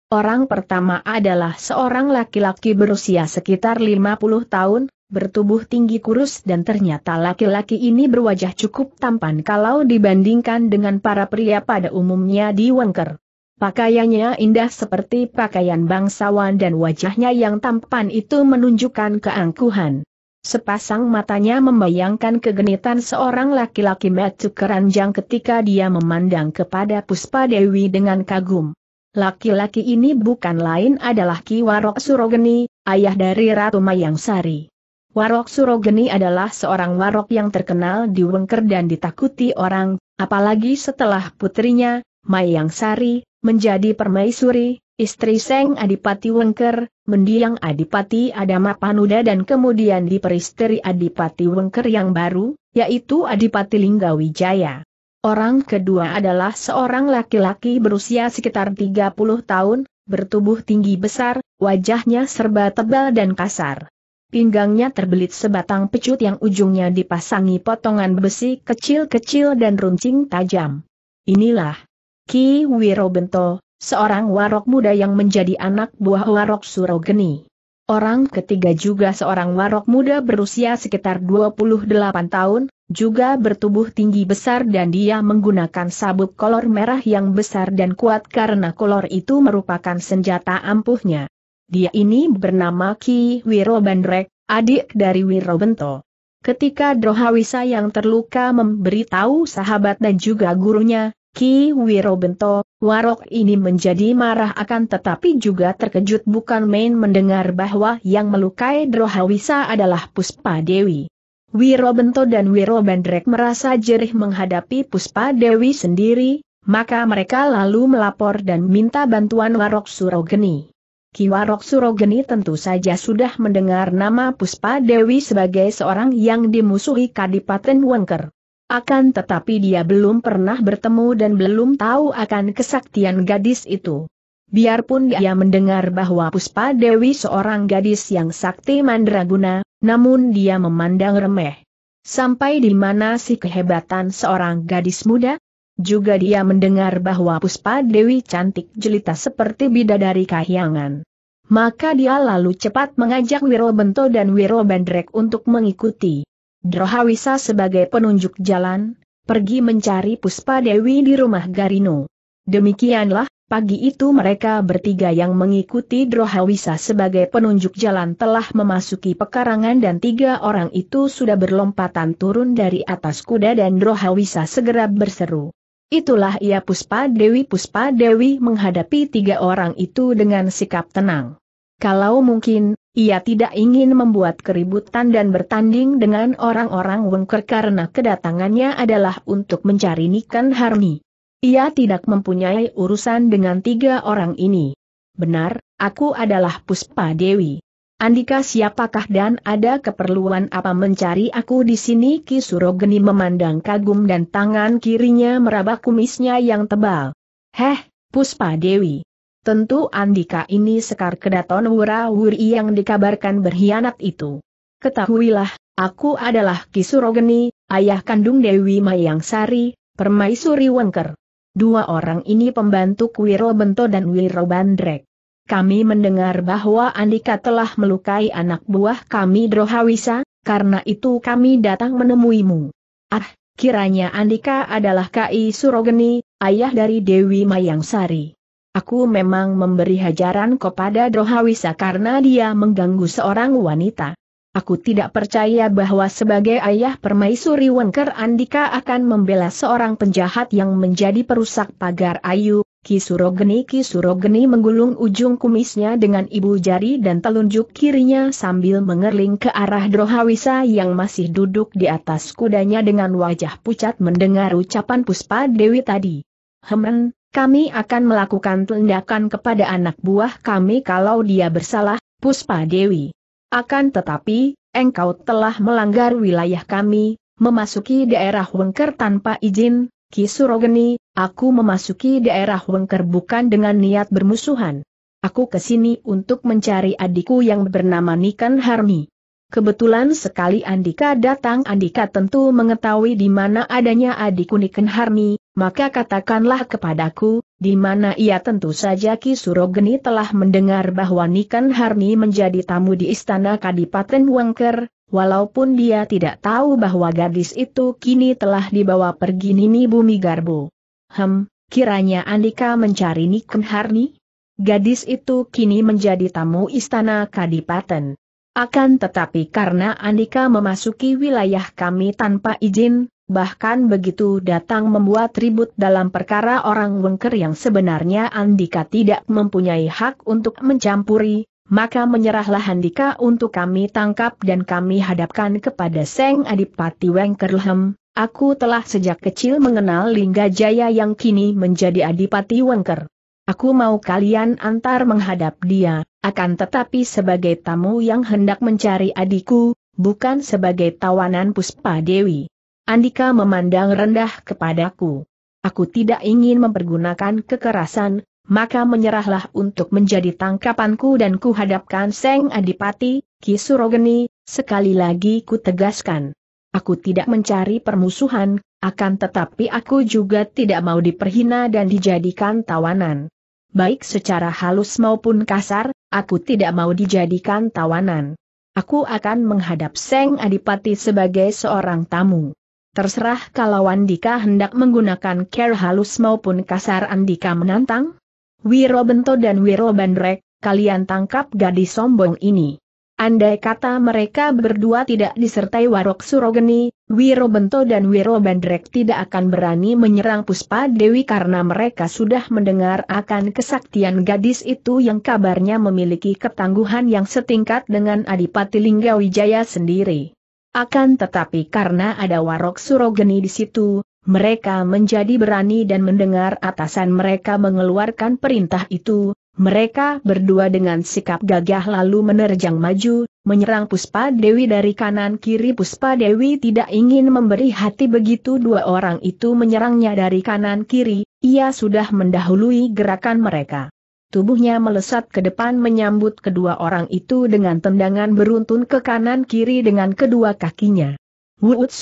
Orang pertama adalah seorang laki-laki berusia sekitar 50 tahun, bertubuh tinggi kurus dan ternyata laki-laki ini berwajah cukup tampan kalau dibandingkan dengan para pria pada umumnya di Wangker. Pakaiannya indah seperti pakaian bangsawan dan wajahnya yang tampan itu menunjukkan keangkuhan. Sepasang matanya membayangkan kegenitan seorang laki-laki metu keranjang ketika dia memandang kepada Puspa Dewi dengan kagum. Laki-laki ini bukan lain adalah Kiwarok Surogeni, ayah dari Ratu Mayang Sari. Warok Surogeni adalah seorang warok yang terkenal di Wengker dan ditakuti orang, apalagi setelah putrinya, Mayang Sari, menjadi permaisuri, istri Seng Adipati Wengker, mendiang Adipati Adama Panuda dan kemudian diperistri Adipati Wengker yang baru, yaitu Adipati Linggawijaya. Orang kedua adalah seorang laki-laki berusia sekitar 30 tahun, bertubuh tinggi besar, wajahnya serba tebal dan kasar pinggangnya terbelit sebatang pecut yang ujungnya dipasangi potongan besi kecil-kecil dan runcing tajam. Inilah Ki Wirobento, seorang warok muda yang menjadi anak buah warok Surogeni. Orang ketiga juga seorang warok muda berusia sekitar 28 tahun, juga bertubuh tinggi besar dan dia menggunakan sabuk kolor merah yang besar dan kuat karena kolor itu merupakan senjata ampuhnya. Dia ini bernama Ki Wiro Bandrek, adik dari Wiro Bento. Ketika Drohawisa yang terluka memberitahu sahabat dan juga gurunya, Ki Wiro Bento, Warok ini menjadi marah akan tetapi juga terkejut bukan main mendengar bahwa yang melukai Drohawisa adalah Puspa Dewi. Wiro Bento dan Wiro Bandrek merasa jerih menghadapi Puspa Dewi sendiri, maka mereka lalu melapor dan minta bantuan Warok Surogeni. Kiwarok Surogeni tentu saja sudah mendengar nama Puspa Dewi sebagai seorang yang dimusuhi Kadipaten Wengker. Akan tetapi dia belum pernah bertemu dan belum tahu akan kesaktian gadis itu. Biarpun dia mendengar bahwa Puspa Dewi seorang gadis yang sakti mandraguna, namun dia memandang remeh. Sampai di mana si kehebatan seorang gadis muda? Juga dia mendengar bahwa Puspa Dewi cantik jelita seperti bidadari kahyangan. Maka dia lalu cepat mengajak Wiro Bento dan Wiro Bandrek untuk mengikuti. Drohawisa sebagai penunjuk jalan, pergi mencari Puspa Dewi di rumah Garino. Demikianlah, pagi itu mereka bertiga yang mengikuti Drohawisa sebagai penunjuk jalan telah memasuki pekarangan dan tiga orang itu sudah berlompatan turun dari atas kuda dan Drohawisa segera berseru. Itulah ia Puspa Dewi Puspa Dewi menghadapi tiga orang itu dengan sikap tenang. Kalau mungkin, ia tidak ingin membuat keributan dan bertanding dengan orang-orang Wengker karena kedatangannya adalah untuk mencari Niken Harmi. Ia tidak mempunyai urusan dengan tiga orang ini. Benar, aku adalah Puspa Dewi. Andika siapakah dan ada keperluan apa mencari aku di sini Ki Surogeni memandang kagum dan tangan kirinya meraba kumisnya yang tebal. Heh, Puspa Dewi. Tentu Andika ini sekar kedaton wura-wuri yang dikabarkan berkhianat itu. Ketahuilah, aku adalah Ki Surogeni, ayah kandung Dewi Mayang Sari, permaisuri Wengker. Dua orang ini pembantu Wiro Bento dan Wiro Bandrek kami mendengar bahwa Andika telah melukai anak buah kami Drohawisa, karena itu kami datang menemuimu. Ah, kiranya Andika adalah Kai Surogeni, ayah dari Dewi Mayangsari. Aku memang memberi hajaran kepada Drohawisa karena dia mengganggu seorang wanita. Aku tidak percaya bahwa sebagai ayah permaisuri Wenker Andika akan membela seorang penjahat yang menjadi perusak pagar ayu, Kisurogeni Kisurogeni menggulung ujung kumisnya dengan ibu jari dan telunjuk kirinya sambil mengerling ke arah Drohawisa yang masih duduk di atas kudanya dengan wajah pucat mendengar ucapan Puspa Dewi tadi. Hemen, kami akan melakukan tindakan kepada anak buah kami kalau dia bersalah, Puspa Dewi. Akan tetapi, engkau telah melanggar wilayah kami, memasuki daerah Wengker tanpa izin, Kisurogeni, aku memasuki daerah Wengker bukan dengan niat bermusuhan. Aku ke sini untuk mencari adikku yang bernama Nikan Harmi. Kebetulan sekali Andika datang Andika tentu mengetahui di mana adanya adikku Nikan Harmi, maka katakanlah kepadaku, di mana ia tentu saja Kisurogeni telah mendengar bahwa Nikan Harmi menjadi tamu di istana Kadipaten Wengker, walaupun dia tidak tahu bahwa gadis itu kini telah dibawa pergi Nini Bumi Garbo. Hem, kiranya Andika mencari Niken Harni? Gadis itu kini menjadi tamu istana Kadipaten. Akan tetapi karena Andika memasuki wilayah kami tanpa izin, bahkan begitu datang membuat ribut dalam perkara orang wengker yang sebenarnya Andika tidak mempunyai hak untuk mencampuri, maka menyerahlah Handika untuk kami tangkap dan kami hadapkan kepada Seng Adipati Wengkerlhem. Aku telah sejak kecil mengenal Lingga Jaya yang kini menjadi Adipati Wengker. Aku mau kalian antar menghadap dia, akan tetapi sebagai tamu yang hendak mencari adikku, bukan sebagai tawanan Puspa Dewi. Andika memandang rendah kepadaku. Aku tidak ingin mempergunakan kekerasan, maka menyerahlah untuk menjadi tangkapanku dan kuhadapkan Seng Adipati, Kisurogeni, sekali lagi ku tegaskan. Aku tidak mencari permusuhan, akan tetapi aku juga tidak mau diperhina dan dijadikan tawanan. Baik secara halus maupun kasar, aku tidak mau dijadikan tawanan. Aku akan menghadap Seng Adipati sebagai seorang tamu. Terserah kalau Andika hendak menggunakan care halus maupun kasar Andika menantang, Wirobento dan Wiro Bandrek, kalian tangkap gadis sombong ini. Andai kata mereka berdua tidak disertai Warok Surogeni, Wirobento dan Wiro Bandrek tidak akan berani menyerang Puspa Dewi karena mereka sudah mendengar akan kesaktian gadis itu yang kabarnya memiliki ketangguhan yang setingkat dengan Adipati Linggawijaya sendiri. Akan tetapi karena ada Warok Surogeni di situ, mereka menjadi berani dan mendengar atasan mereka mengeluarkan perintah itu, mereka berdua dengan sikap gagah lalu menerjang maju, menyerang Puspa Dewi dari kanan kiri Puspa Dewi tidak ingin memberi hati begitu dua orang itu menyerangnya dari kanan kiri, ia sudah mendahului gerakan mereka. Tubuhnya melesat ke depan menyambut kedua orang itu dengan tendangan beruntun ke kanan kiri dengan kedua kakinya. Wuut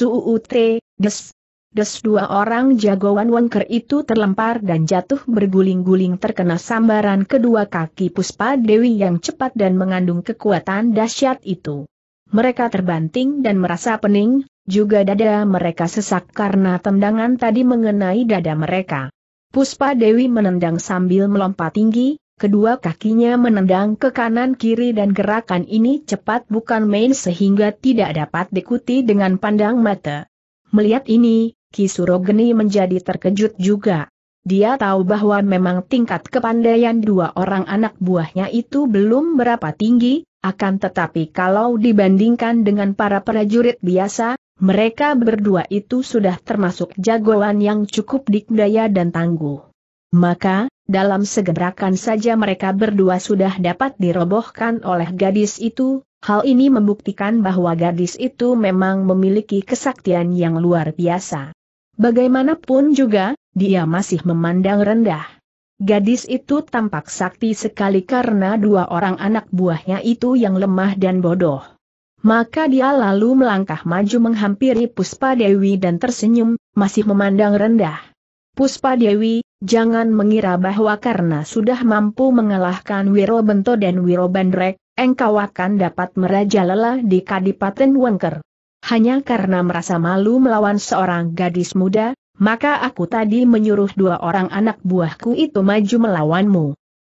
des, Des dua orang jagoan wengker itu terlempar dan jatuh berguling-guling terkena sambaran kedua kaki Puspa Dewi yang cepat dan mengandung kekuatan dahsyat itu. Mereka terbanting dan merasa pening, juga dada mereka sesak karena tendangan tadi mengenai dada mereka. Puspa Dewi menendang sambil melompat tinggi, kedua kakinya menendang ke kanan kiri dan gerakan ini cepat bukan main sehingga tidak dapat dikuti dengan pandang mata. Melihat ini, Kisurogeni menjadi terkejut juga. Dia tahu bahwa memang tingkat kepandaian dua orang anak buahnya itu belum berapa tinggi, akan tetapi kalau dibandingkan dengan para prajurit biasa, mereka berdua itu sudah termasuk jagoan yang cukup dikdaya dan tangguh. Maka, dalam segerakan saja mereka berdua sudah dapat dirobohkan oleh gadis itu, hal ini membuktikan bahwa gadis itu memang memiliki kesaktian yang luar biasa. Bagaimanapun juga, dia masih memandang rendah. Gadis itu tampak sakti sekali karena dua orang anak buahnya itu yang lemah dan bodoh. Maka dia lalu melangkah maju menghampiri Puspa Dewi dan tersenyum, masih memandang rendah. Puspa Dewi, jangan mengira bahwa karena sudah mampu mengalahkan Wiro Bento dan Wiro Bandrek, engkau akan dapat merajalela di Kadipaten Wengker hanya karena merasa malu melawan seorang gadis muda, maka aku tadi menyuruh dua orang anak buahku itu maju melawanmu.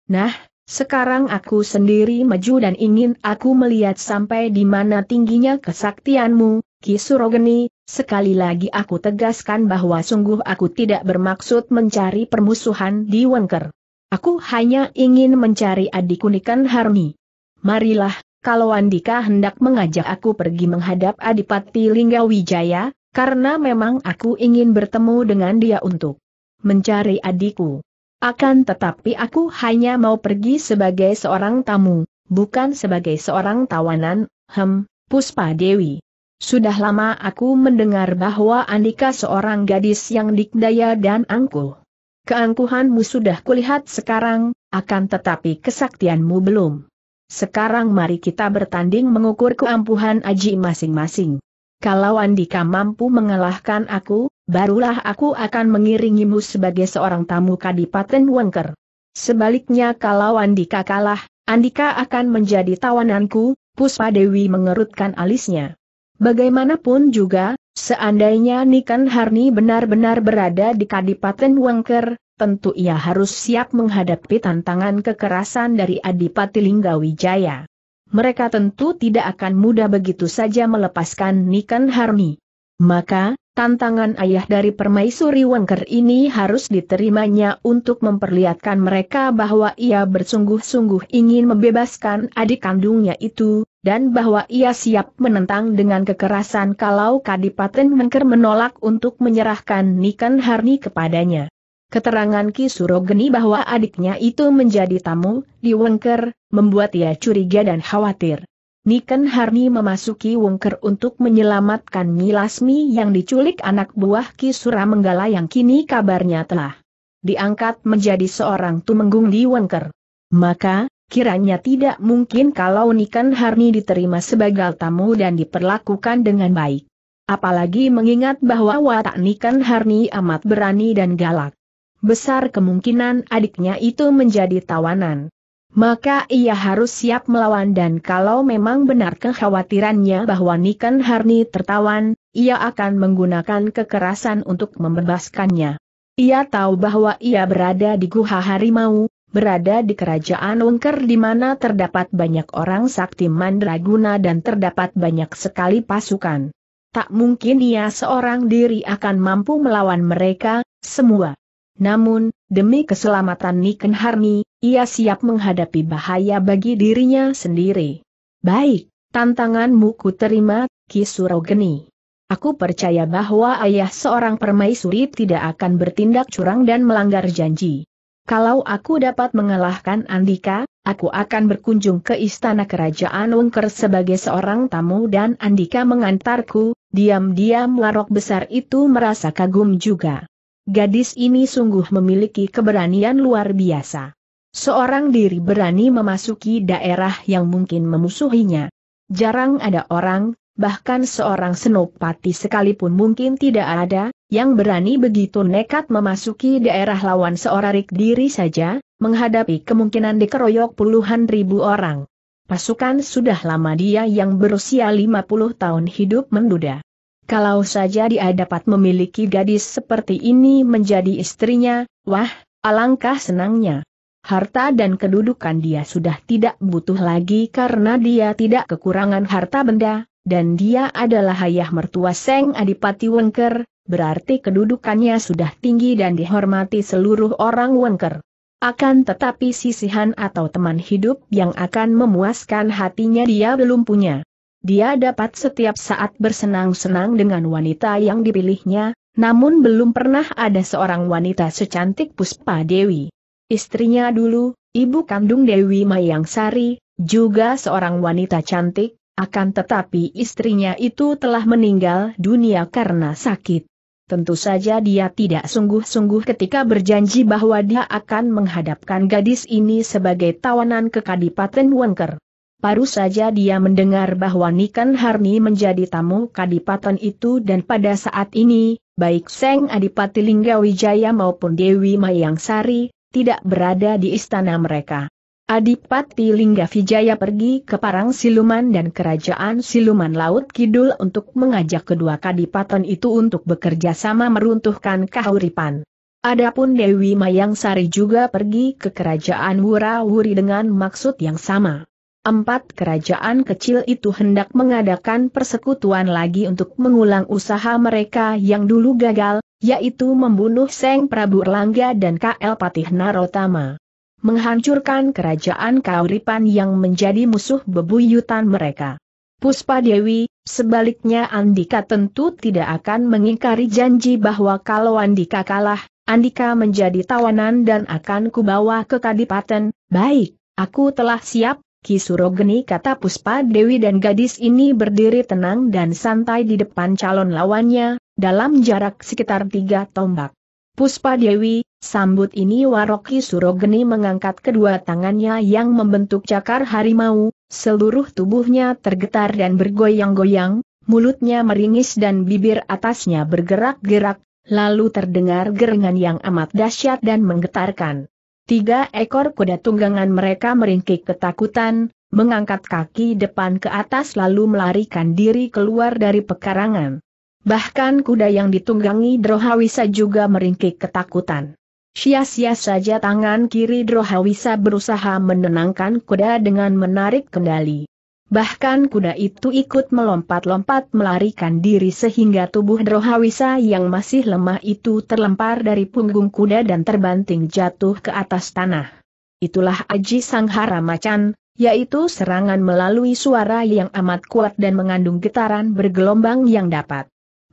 Nah, sekarang aku sendiri maju dan ingin aku melihat sampai di mana tingginya kesaktianmu, Kisurogeni, sekali lagi aku tegaskan bahwa sungguh aku tidak bermaksud mencari permusuhan di Wengker. Aku hanya ingin mencari adik unikan Harni. Marilah, kalau Andika hendak mengajak aku pergi menghadap Adipati Linggawijaya, karena memang aku ingin bertemu dengan dia untuk mencari adikku. Akan tetapi aku hanya mau pergi sebagai seorang tamu, bukan sebagai seorang tawanan, hem, Puspa Dewi. Sudah lama aku mendengar bahwa Andika seorang gadis yang dikdaya dan angkuh. Keangkuhanmu sudah kulihat sekarang, akan tetapi kesaktianmu belum. Sekarang mari kita bertanding mengukur keampuhan Aji masing-masing. Kalau Andika mampu mengalahkan aku, barulah aku akan mengiringimu sebagai seorang tamu Kadipaten Wengker. Sebaliknya kalau Andika kalah, Andika akan menjadi tawananku, Puspa Dewi mengerutkan alisnya. Bagaimanapun juga, seandainya Nikan Harni benar-benar berada di Kadipaten Wengker, tentu ia harus siap menghadapi tantangan kekerasan dari Adipati Linggawijaya. Mereka tentu tidak akan mudah begitu saja melepaskan Nikan Harni. Maka, tantangan ayah dari permaisuri Wengker ini harus diterimanya untuk memperlihatkan mereka bahwa ia bersungguh-sungguh ingin membebaskan adik kandungnya itu, dan bahwa ia siap menentang dengan kekerasan kalau Kadipaten Wangker menolak untuk menyerahkan Nikan Harni kepadanya. Keterangan Ki Surogeni bahwa adiknya itu menjadi tamu di Wengker, membuat ia curiga dan khawatir. Niken Harni memasuki Wengker untuk menyelamatkan Milasmi yang diculik anak buah Ki Menggala yang kini kabarnya telah diangkat menjadi seorang tumenggung di Wengker. Maka, kiranya tidak mungkin kalau Niken Harni diterima sebagai tamu dan diperlakukan dengan baik. Apalagi mengingat bahwa watak Niken Harni amat berani dan galak besar kemungkinan adiknya itu menjadi tawanan. Maka ia harus siap melawan dan kalau memang benar kekhawatirannya bahwa Niken Harni tertawan, ia akan menggunakan kekerasan untuk membebaskannya. Ia tahu bahwa ia berada di Guha Harimau, berada di kerajaan Wengker di mana terdapat banyak orang sakti mandraguna dan terdapat banyak sekali pasukan. Tak mungkin ia seorang diri akan mampu melawan mereka, semua. Namun, demi keselamatan Niken Harmi, ia siap menghadapi bahaya bagi dirinya sendiri. Baik, tantanganmu ku terima, Kisurogeni. Aku percaya bahwa ayah seorang permaisuri tidak akan bertindak curang dan melanggar janji. Kalau aku dapat mengalahkan Andika, aku akan berkunjung ke istana kerajaan Wengker sebagai seorang tamu dan Andika mengantarku, diam-diam larok besar itu merasa kagum juga. Gadis ini sungguh memiliki keberanian luar biasa. Seorang diri berani memasuki daerah yang mungkin memusuhinya. Jarang ada orang, bahkan seorang senopati sekalipun mungkin tidak ada, yang berani begitu nekat memasuki daerah lawan seorang diri saja, menghadapi kemungkinan dikeroyok puluhan ribu orang. Pasukan sudah lama dia yang berusia 50 tahun hidup menduda. Kalau saja dia dapat memiliki gadis seperti ini menjadi istrinya, wah, alangkah senangnya. Harta dan kedudukan dia sudah tidak butuh lagi karena dia tidak kekurangan harta benda, dan dia adalah ayah mertua Seng Adipati Wengker, berarti kedudukannya sudah tinggi dan dihormati seluruh orang Wengker. Akan tetapi sisihan atau teman hidup yang akan memuaskan hatinya dia belum punya. Dia dapat setiap saat bersenang-senang dengan wanita yang dipilihnya, namun belum pernah ada seorang wanita secantik Puspa Dewi. Istrinya dulu, ibu kandung Dewi Mayang Sari, juga seorang wanita cantik, akan tetapi istrinya itu telah meninggal dunia karena sakit. Tentu saja dia tidak sungguh-sungguh ketika berjanji bahwa dia akan menghadapkan gadis ini sebagai tawanan ke Kadipaten Wengker. Baru saja dia mendengar bahwa Nikan Harni menjadi tamu kadipaten itu dan pada saat ini, baik Seng Adipati Linggawijaya maupun Dewi Mayang Sari, tidak berada di istana mereka. Adipati Linggawijaya pergi ke Parang Siluman dan Kerajaan Siluman Laut Kidul untuk mengajak kedua kadipaten itu untuk bekerja sama meruntuhkan kahuripan. Adapun Dewi Mayang Sari juga pergi ke Kerajaan Wurawuri dengan maksud yang sama. Empat kerajaan kecil itu hendak mengadakan persekutuan lagi untuk mengulang usaha mereka yang dulu gagal, yaitu membunuh Seng Prabu Erlangga dan KL Patih Narotama. Menghancurkan kerajaan Kauripan yang menjadi musuh bebuyutan mereka. Puspa Dewi, sebaliknya Andika tentu tidak akan mengingkari janji bahwa kalau Andika kalah, Andika menjadi tawanan dan akan kubawa ke Kadipaten, baik, aku telah siap, Kisurogeni kata Puspa Dewi dan gadis ini berdiri tenang dan santai di depan calon lawannya, dalam jarak sekitar tiga tombak. Puspa Dewi, sambut ini Waroki Surogeni mengangkat kedua tangannya yang membentuk cakar harimau, seluruh tubuhnya tergetar dan bergoyang-goyang, mulutnya meringis dan bibir atasnya bergerak-gerak, lalu terdengar geringan yang amat dahsyat dan menggetarkan. Tiga ekor kuda tunggangan mereka meringkik ketakutan, mengangkat kaki depan ke atas lalu melarikan diri keluar dari pekarangan. Bahkan kuda yang ditunggangi Drohawisa juga meringkik ketakutan. Sia-sia saja tangan kiri Drohawisa berusaha menenangkan kuda dengan menarik kendali. Bahkan kuda itu ikut melompat-lompat melarikan diri sehingga tubuh Drohawisa yang masih lemah itu terlempar dari punggung kuda dan terbanting jatuh ke atas tanah. Itulah aji sanghara macan, yaitu serangan melalui suara yang amat kuat dan mengandung getaran bergelombang yang dapat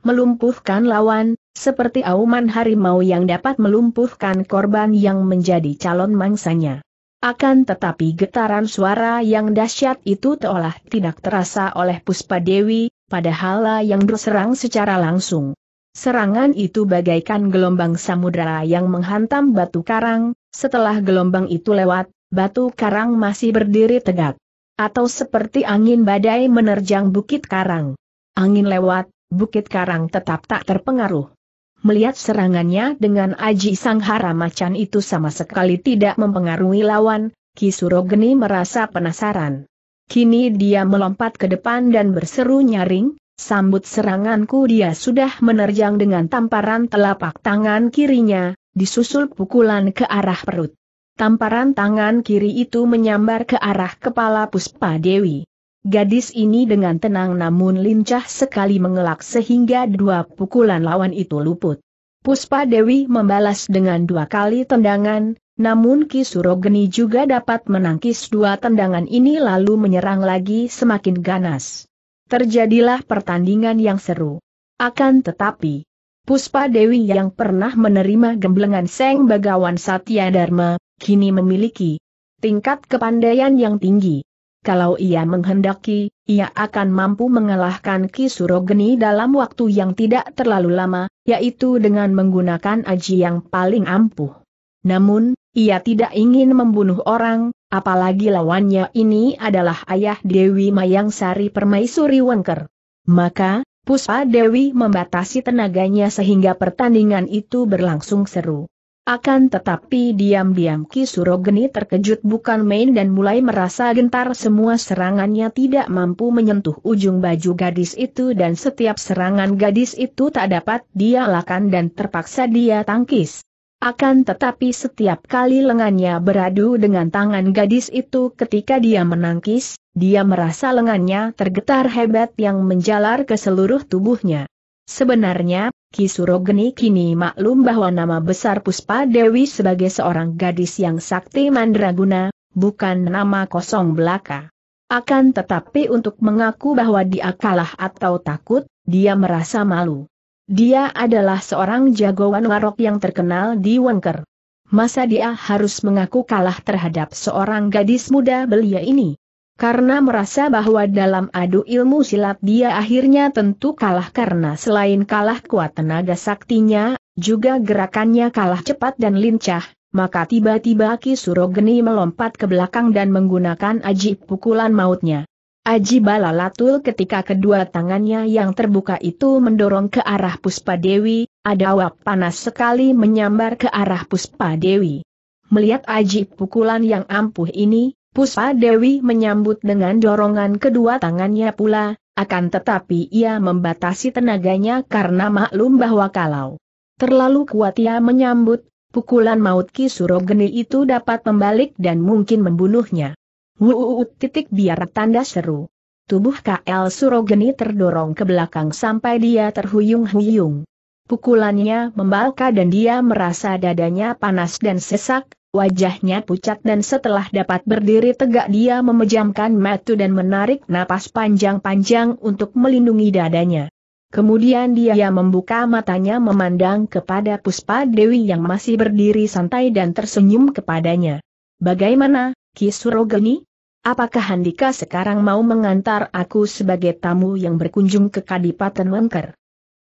melumpuhkan lawan, seperti auman harimau yang dapat melumpuhkan korban yang menjadi calon mangsanya. Akan tetapi getaran suara yang dahsyat itu telah tidak terasa oleh Puspa Dewi, padahal yang berserang secara langsung. Serangan itu bagaikan gelombang samudera yang menghantam batu karang, setelah gelombang itu lewat, batu karang masih berdiri tegak. Atau seperti angin badai menerjang bukit karang. Angin lewat, bukit karang tetap tak terpengaruh melihat serangannya dengan Aji Sanghara Macan itu sama sekali tidak mempengaruhi lawan, Kisurogeni merasa penasaran. Kini dia melompat ke depan dan berseru nyaring, sambut seranganku dia sudah menerjang dengan tamparan telapak tangan kirinya, disusul pukulan ke arah perut. Tamparan tangan kiri itu menyambar ke arah kepala Puspa Dewi. Gadis ini dengan tenang namun lincah sekali mengelak sehingga dua pukulan lawan itu luput. Puspa Dewi membalas dengan dua kali tendangan, namun Ki Surogeni juga dapat menangkis dua tendangan ini lalu menyerang lagi semakin ganas. Terjadilah pertandingan yang seru. Akan tetapi, Puspa Dewi yang pernah menerima gemblengan Seng Bagawan Satya Dharma, kini memiliki tingkat kepandaian yang tinggi kalau ia menghendaki, ia akan mampu mengalahkan Kisurogeni dalam waktu yang tidak terlalu lama, yaitu dengan menggunakan aji yang paling ampuh. Namun, ia tidak ingin membunuh orang, apalagi lawannya ini adalah ayah Dewi Mayang Sari Permaisuri Wengker. Maka, Puspa Dewi membatasi tenaganya sehingga pertandingan itu berlangsung seru. Akan tetapi diam-diam Kisurogeni terkejut bukan main dan mulai merasa gentar semua serangannya tidak mampu menyentuh ujung baju gadis itu dan setiap serangan gadis itu tak dapat dia lakan dan terpaksa dia tangkis. Akan tetapi setiap kali lengannya beradu dengan tangan gadis itu ketika dia menangkis, dia merasa lengannya tergetar hebat yang menjalar ke seluruh tubuhnya. Sebenarnya, Kisurogeni kini maklum bahwa nama besar Puspa Dewi sebagai seorang gadis yang sakti mandraguna, bukan nama kosong belaka. Akan tetapi untuk mengaku bahwa dia kalah atau takut, dia merasa malu. Dia adalah seorang jagoan warok yang terkenal di Wengker. Masa dia harus mengaku kalah terhadap seorang gadis muda belia ini? Karena merasa bahwa dalam adu ilmu silat dia akhirnya tentu kalah karena selain kalah kuat tenaga saktinya, juga gerakannya kalah cepat dan lincah, maka tiba-tiba Ki Surogeni melompat ke belakang dan menggunakan aji pukulan mautnya. Aji Balalatul ketika kedua tangannya yang terbuka itu mendorong ke arah Puspa Dewi, ada awap panas sekali menyambar ke arah Puspa Dewi. Melihat aji pukulan yang ampuh ini, Puspa Dewi menyambut dengan dorongan kedua tangannya pula, akan tetapi ia membatasi tenaganya karena maklum bahwa kalau terlalu kuat ia menyambut, pukulan maut Ki Surogeni itu dapat membalik dan mungkin membunuhnya. Wuut titik biar tanda seru. Tubuh KL Surogeni terdorong ke belakang sampai dia terhuyung-huyung. Pukulannya membalka dan dia merasa dadanya panas dan sesak, wajahnya pucat dan setelah dapat berdiri tegak dia memejamkan mata dan menarik napas panjang-panjang untuk melindungi dadanya. Kemudian dia membuka matanya memandang kepada Puspa Dewi yang masih berdiri santai dan tersenyum kepadanya. Bagaimana, Kisurogeni? Apakah Handika sekarang mau mengantar aku sebagai tamu yang berkunjung ke Kadipaten Wengker?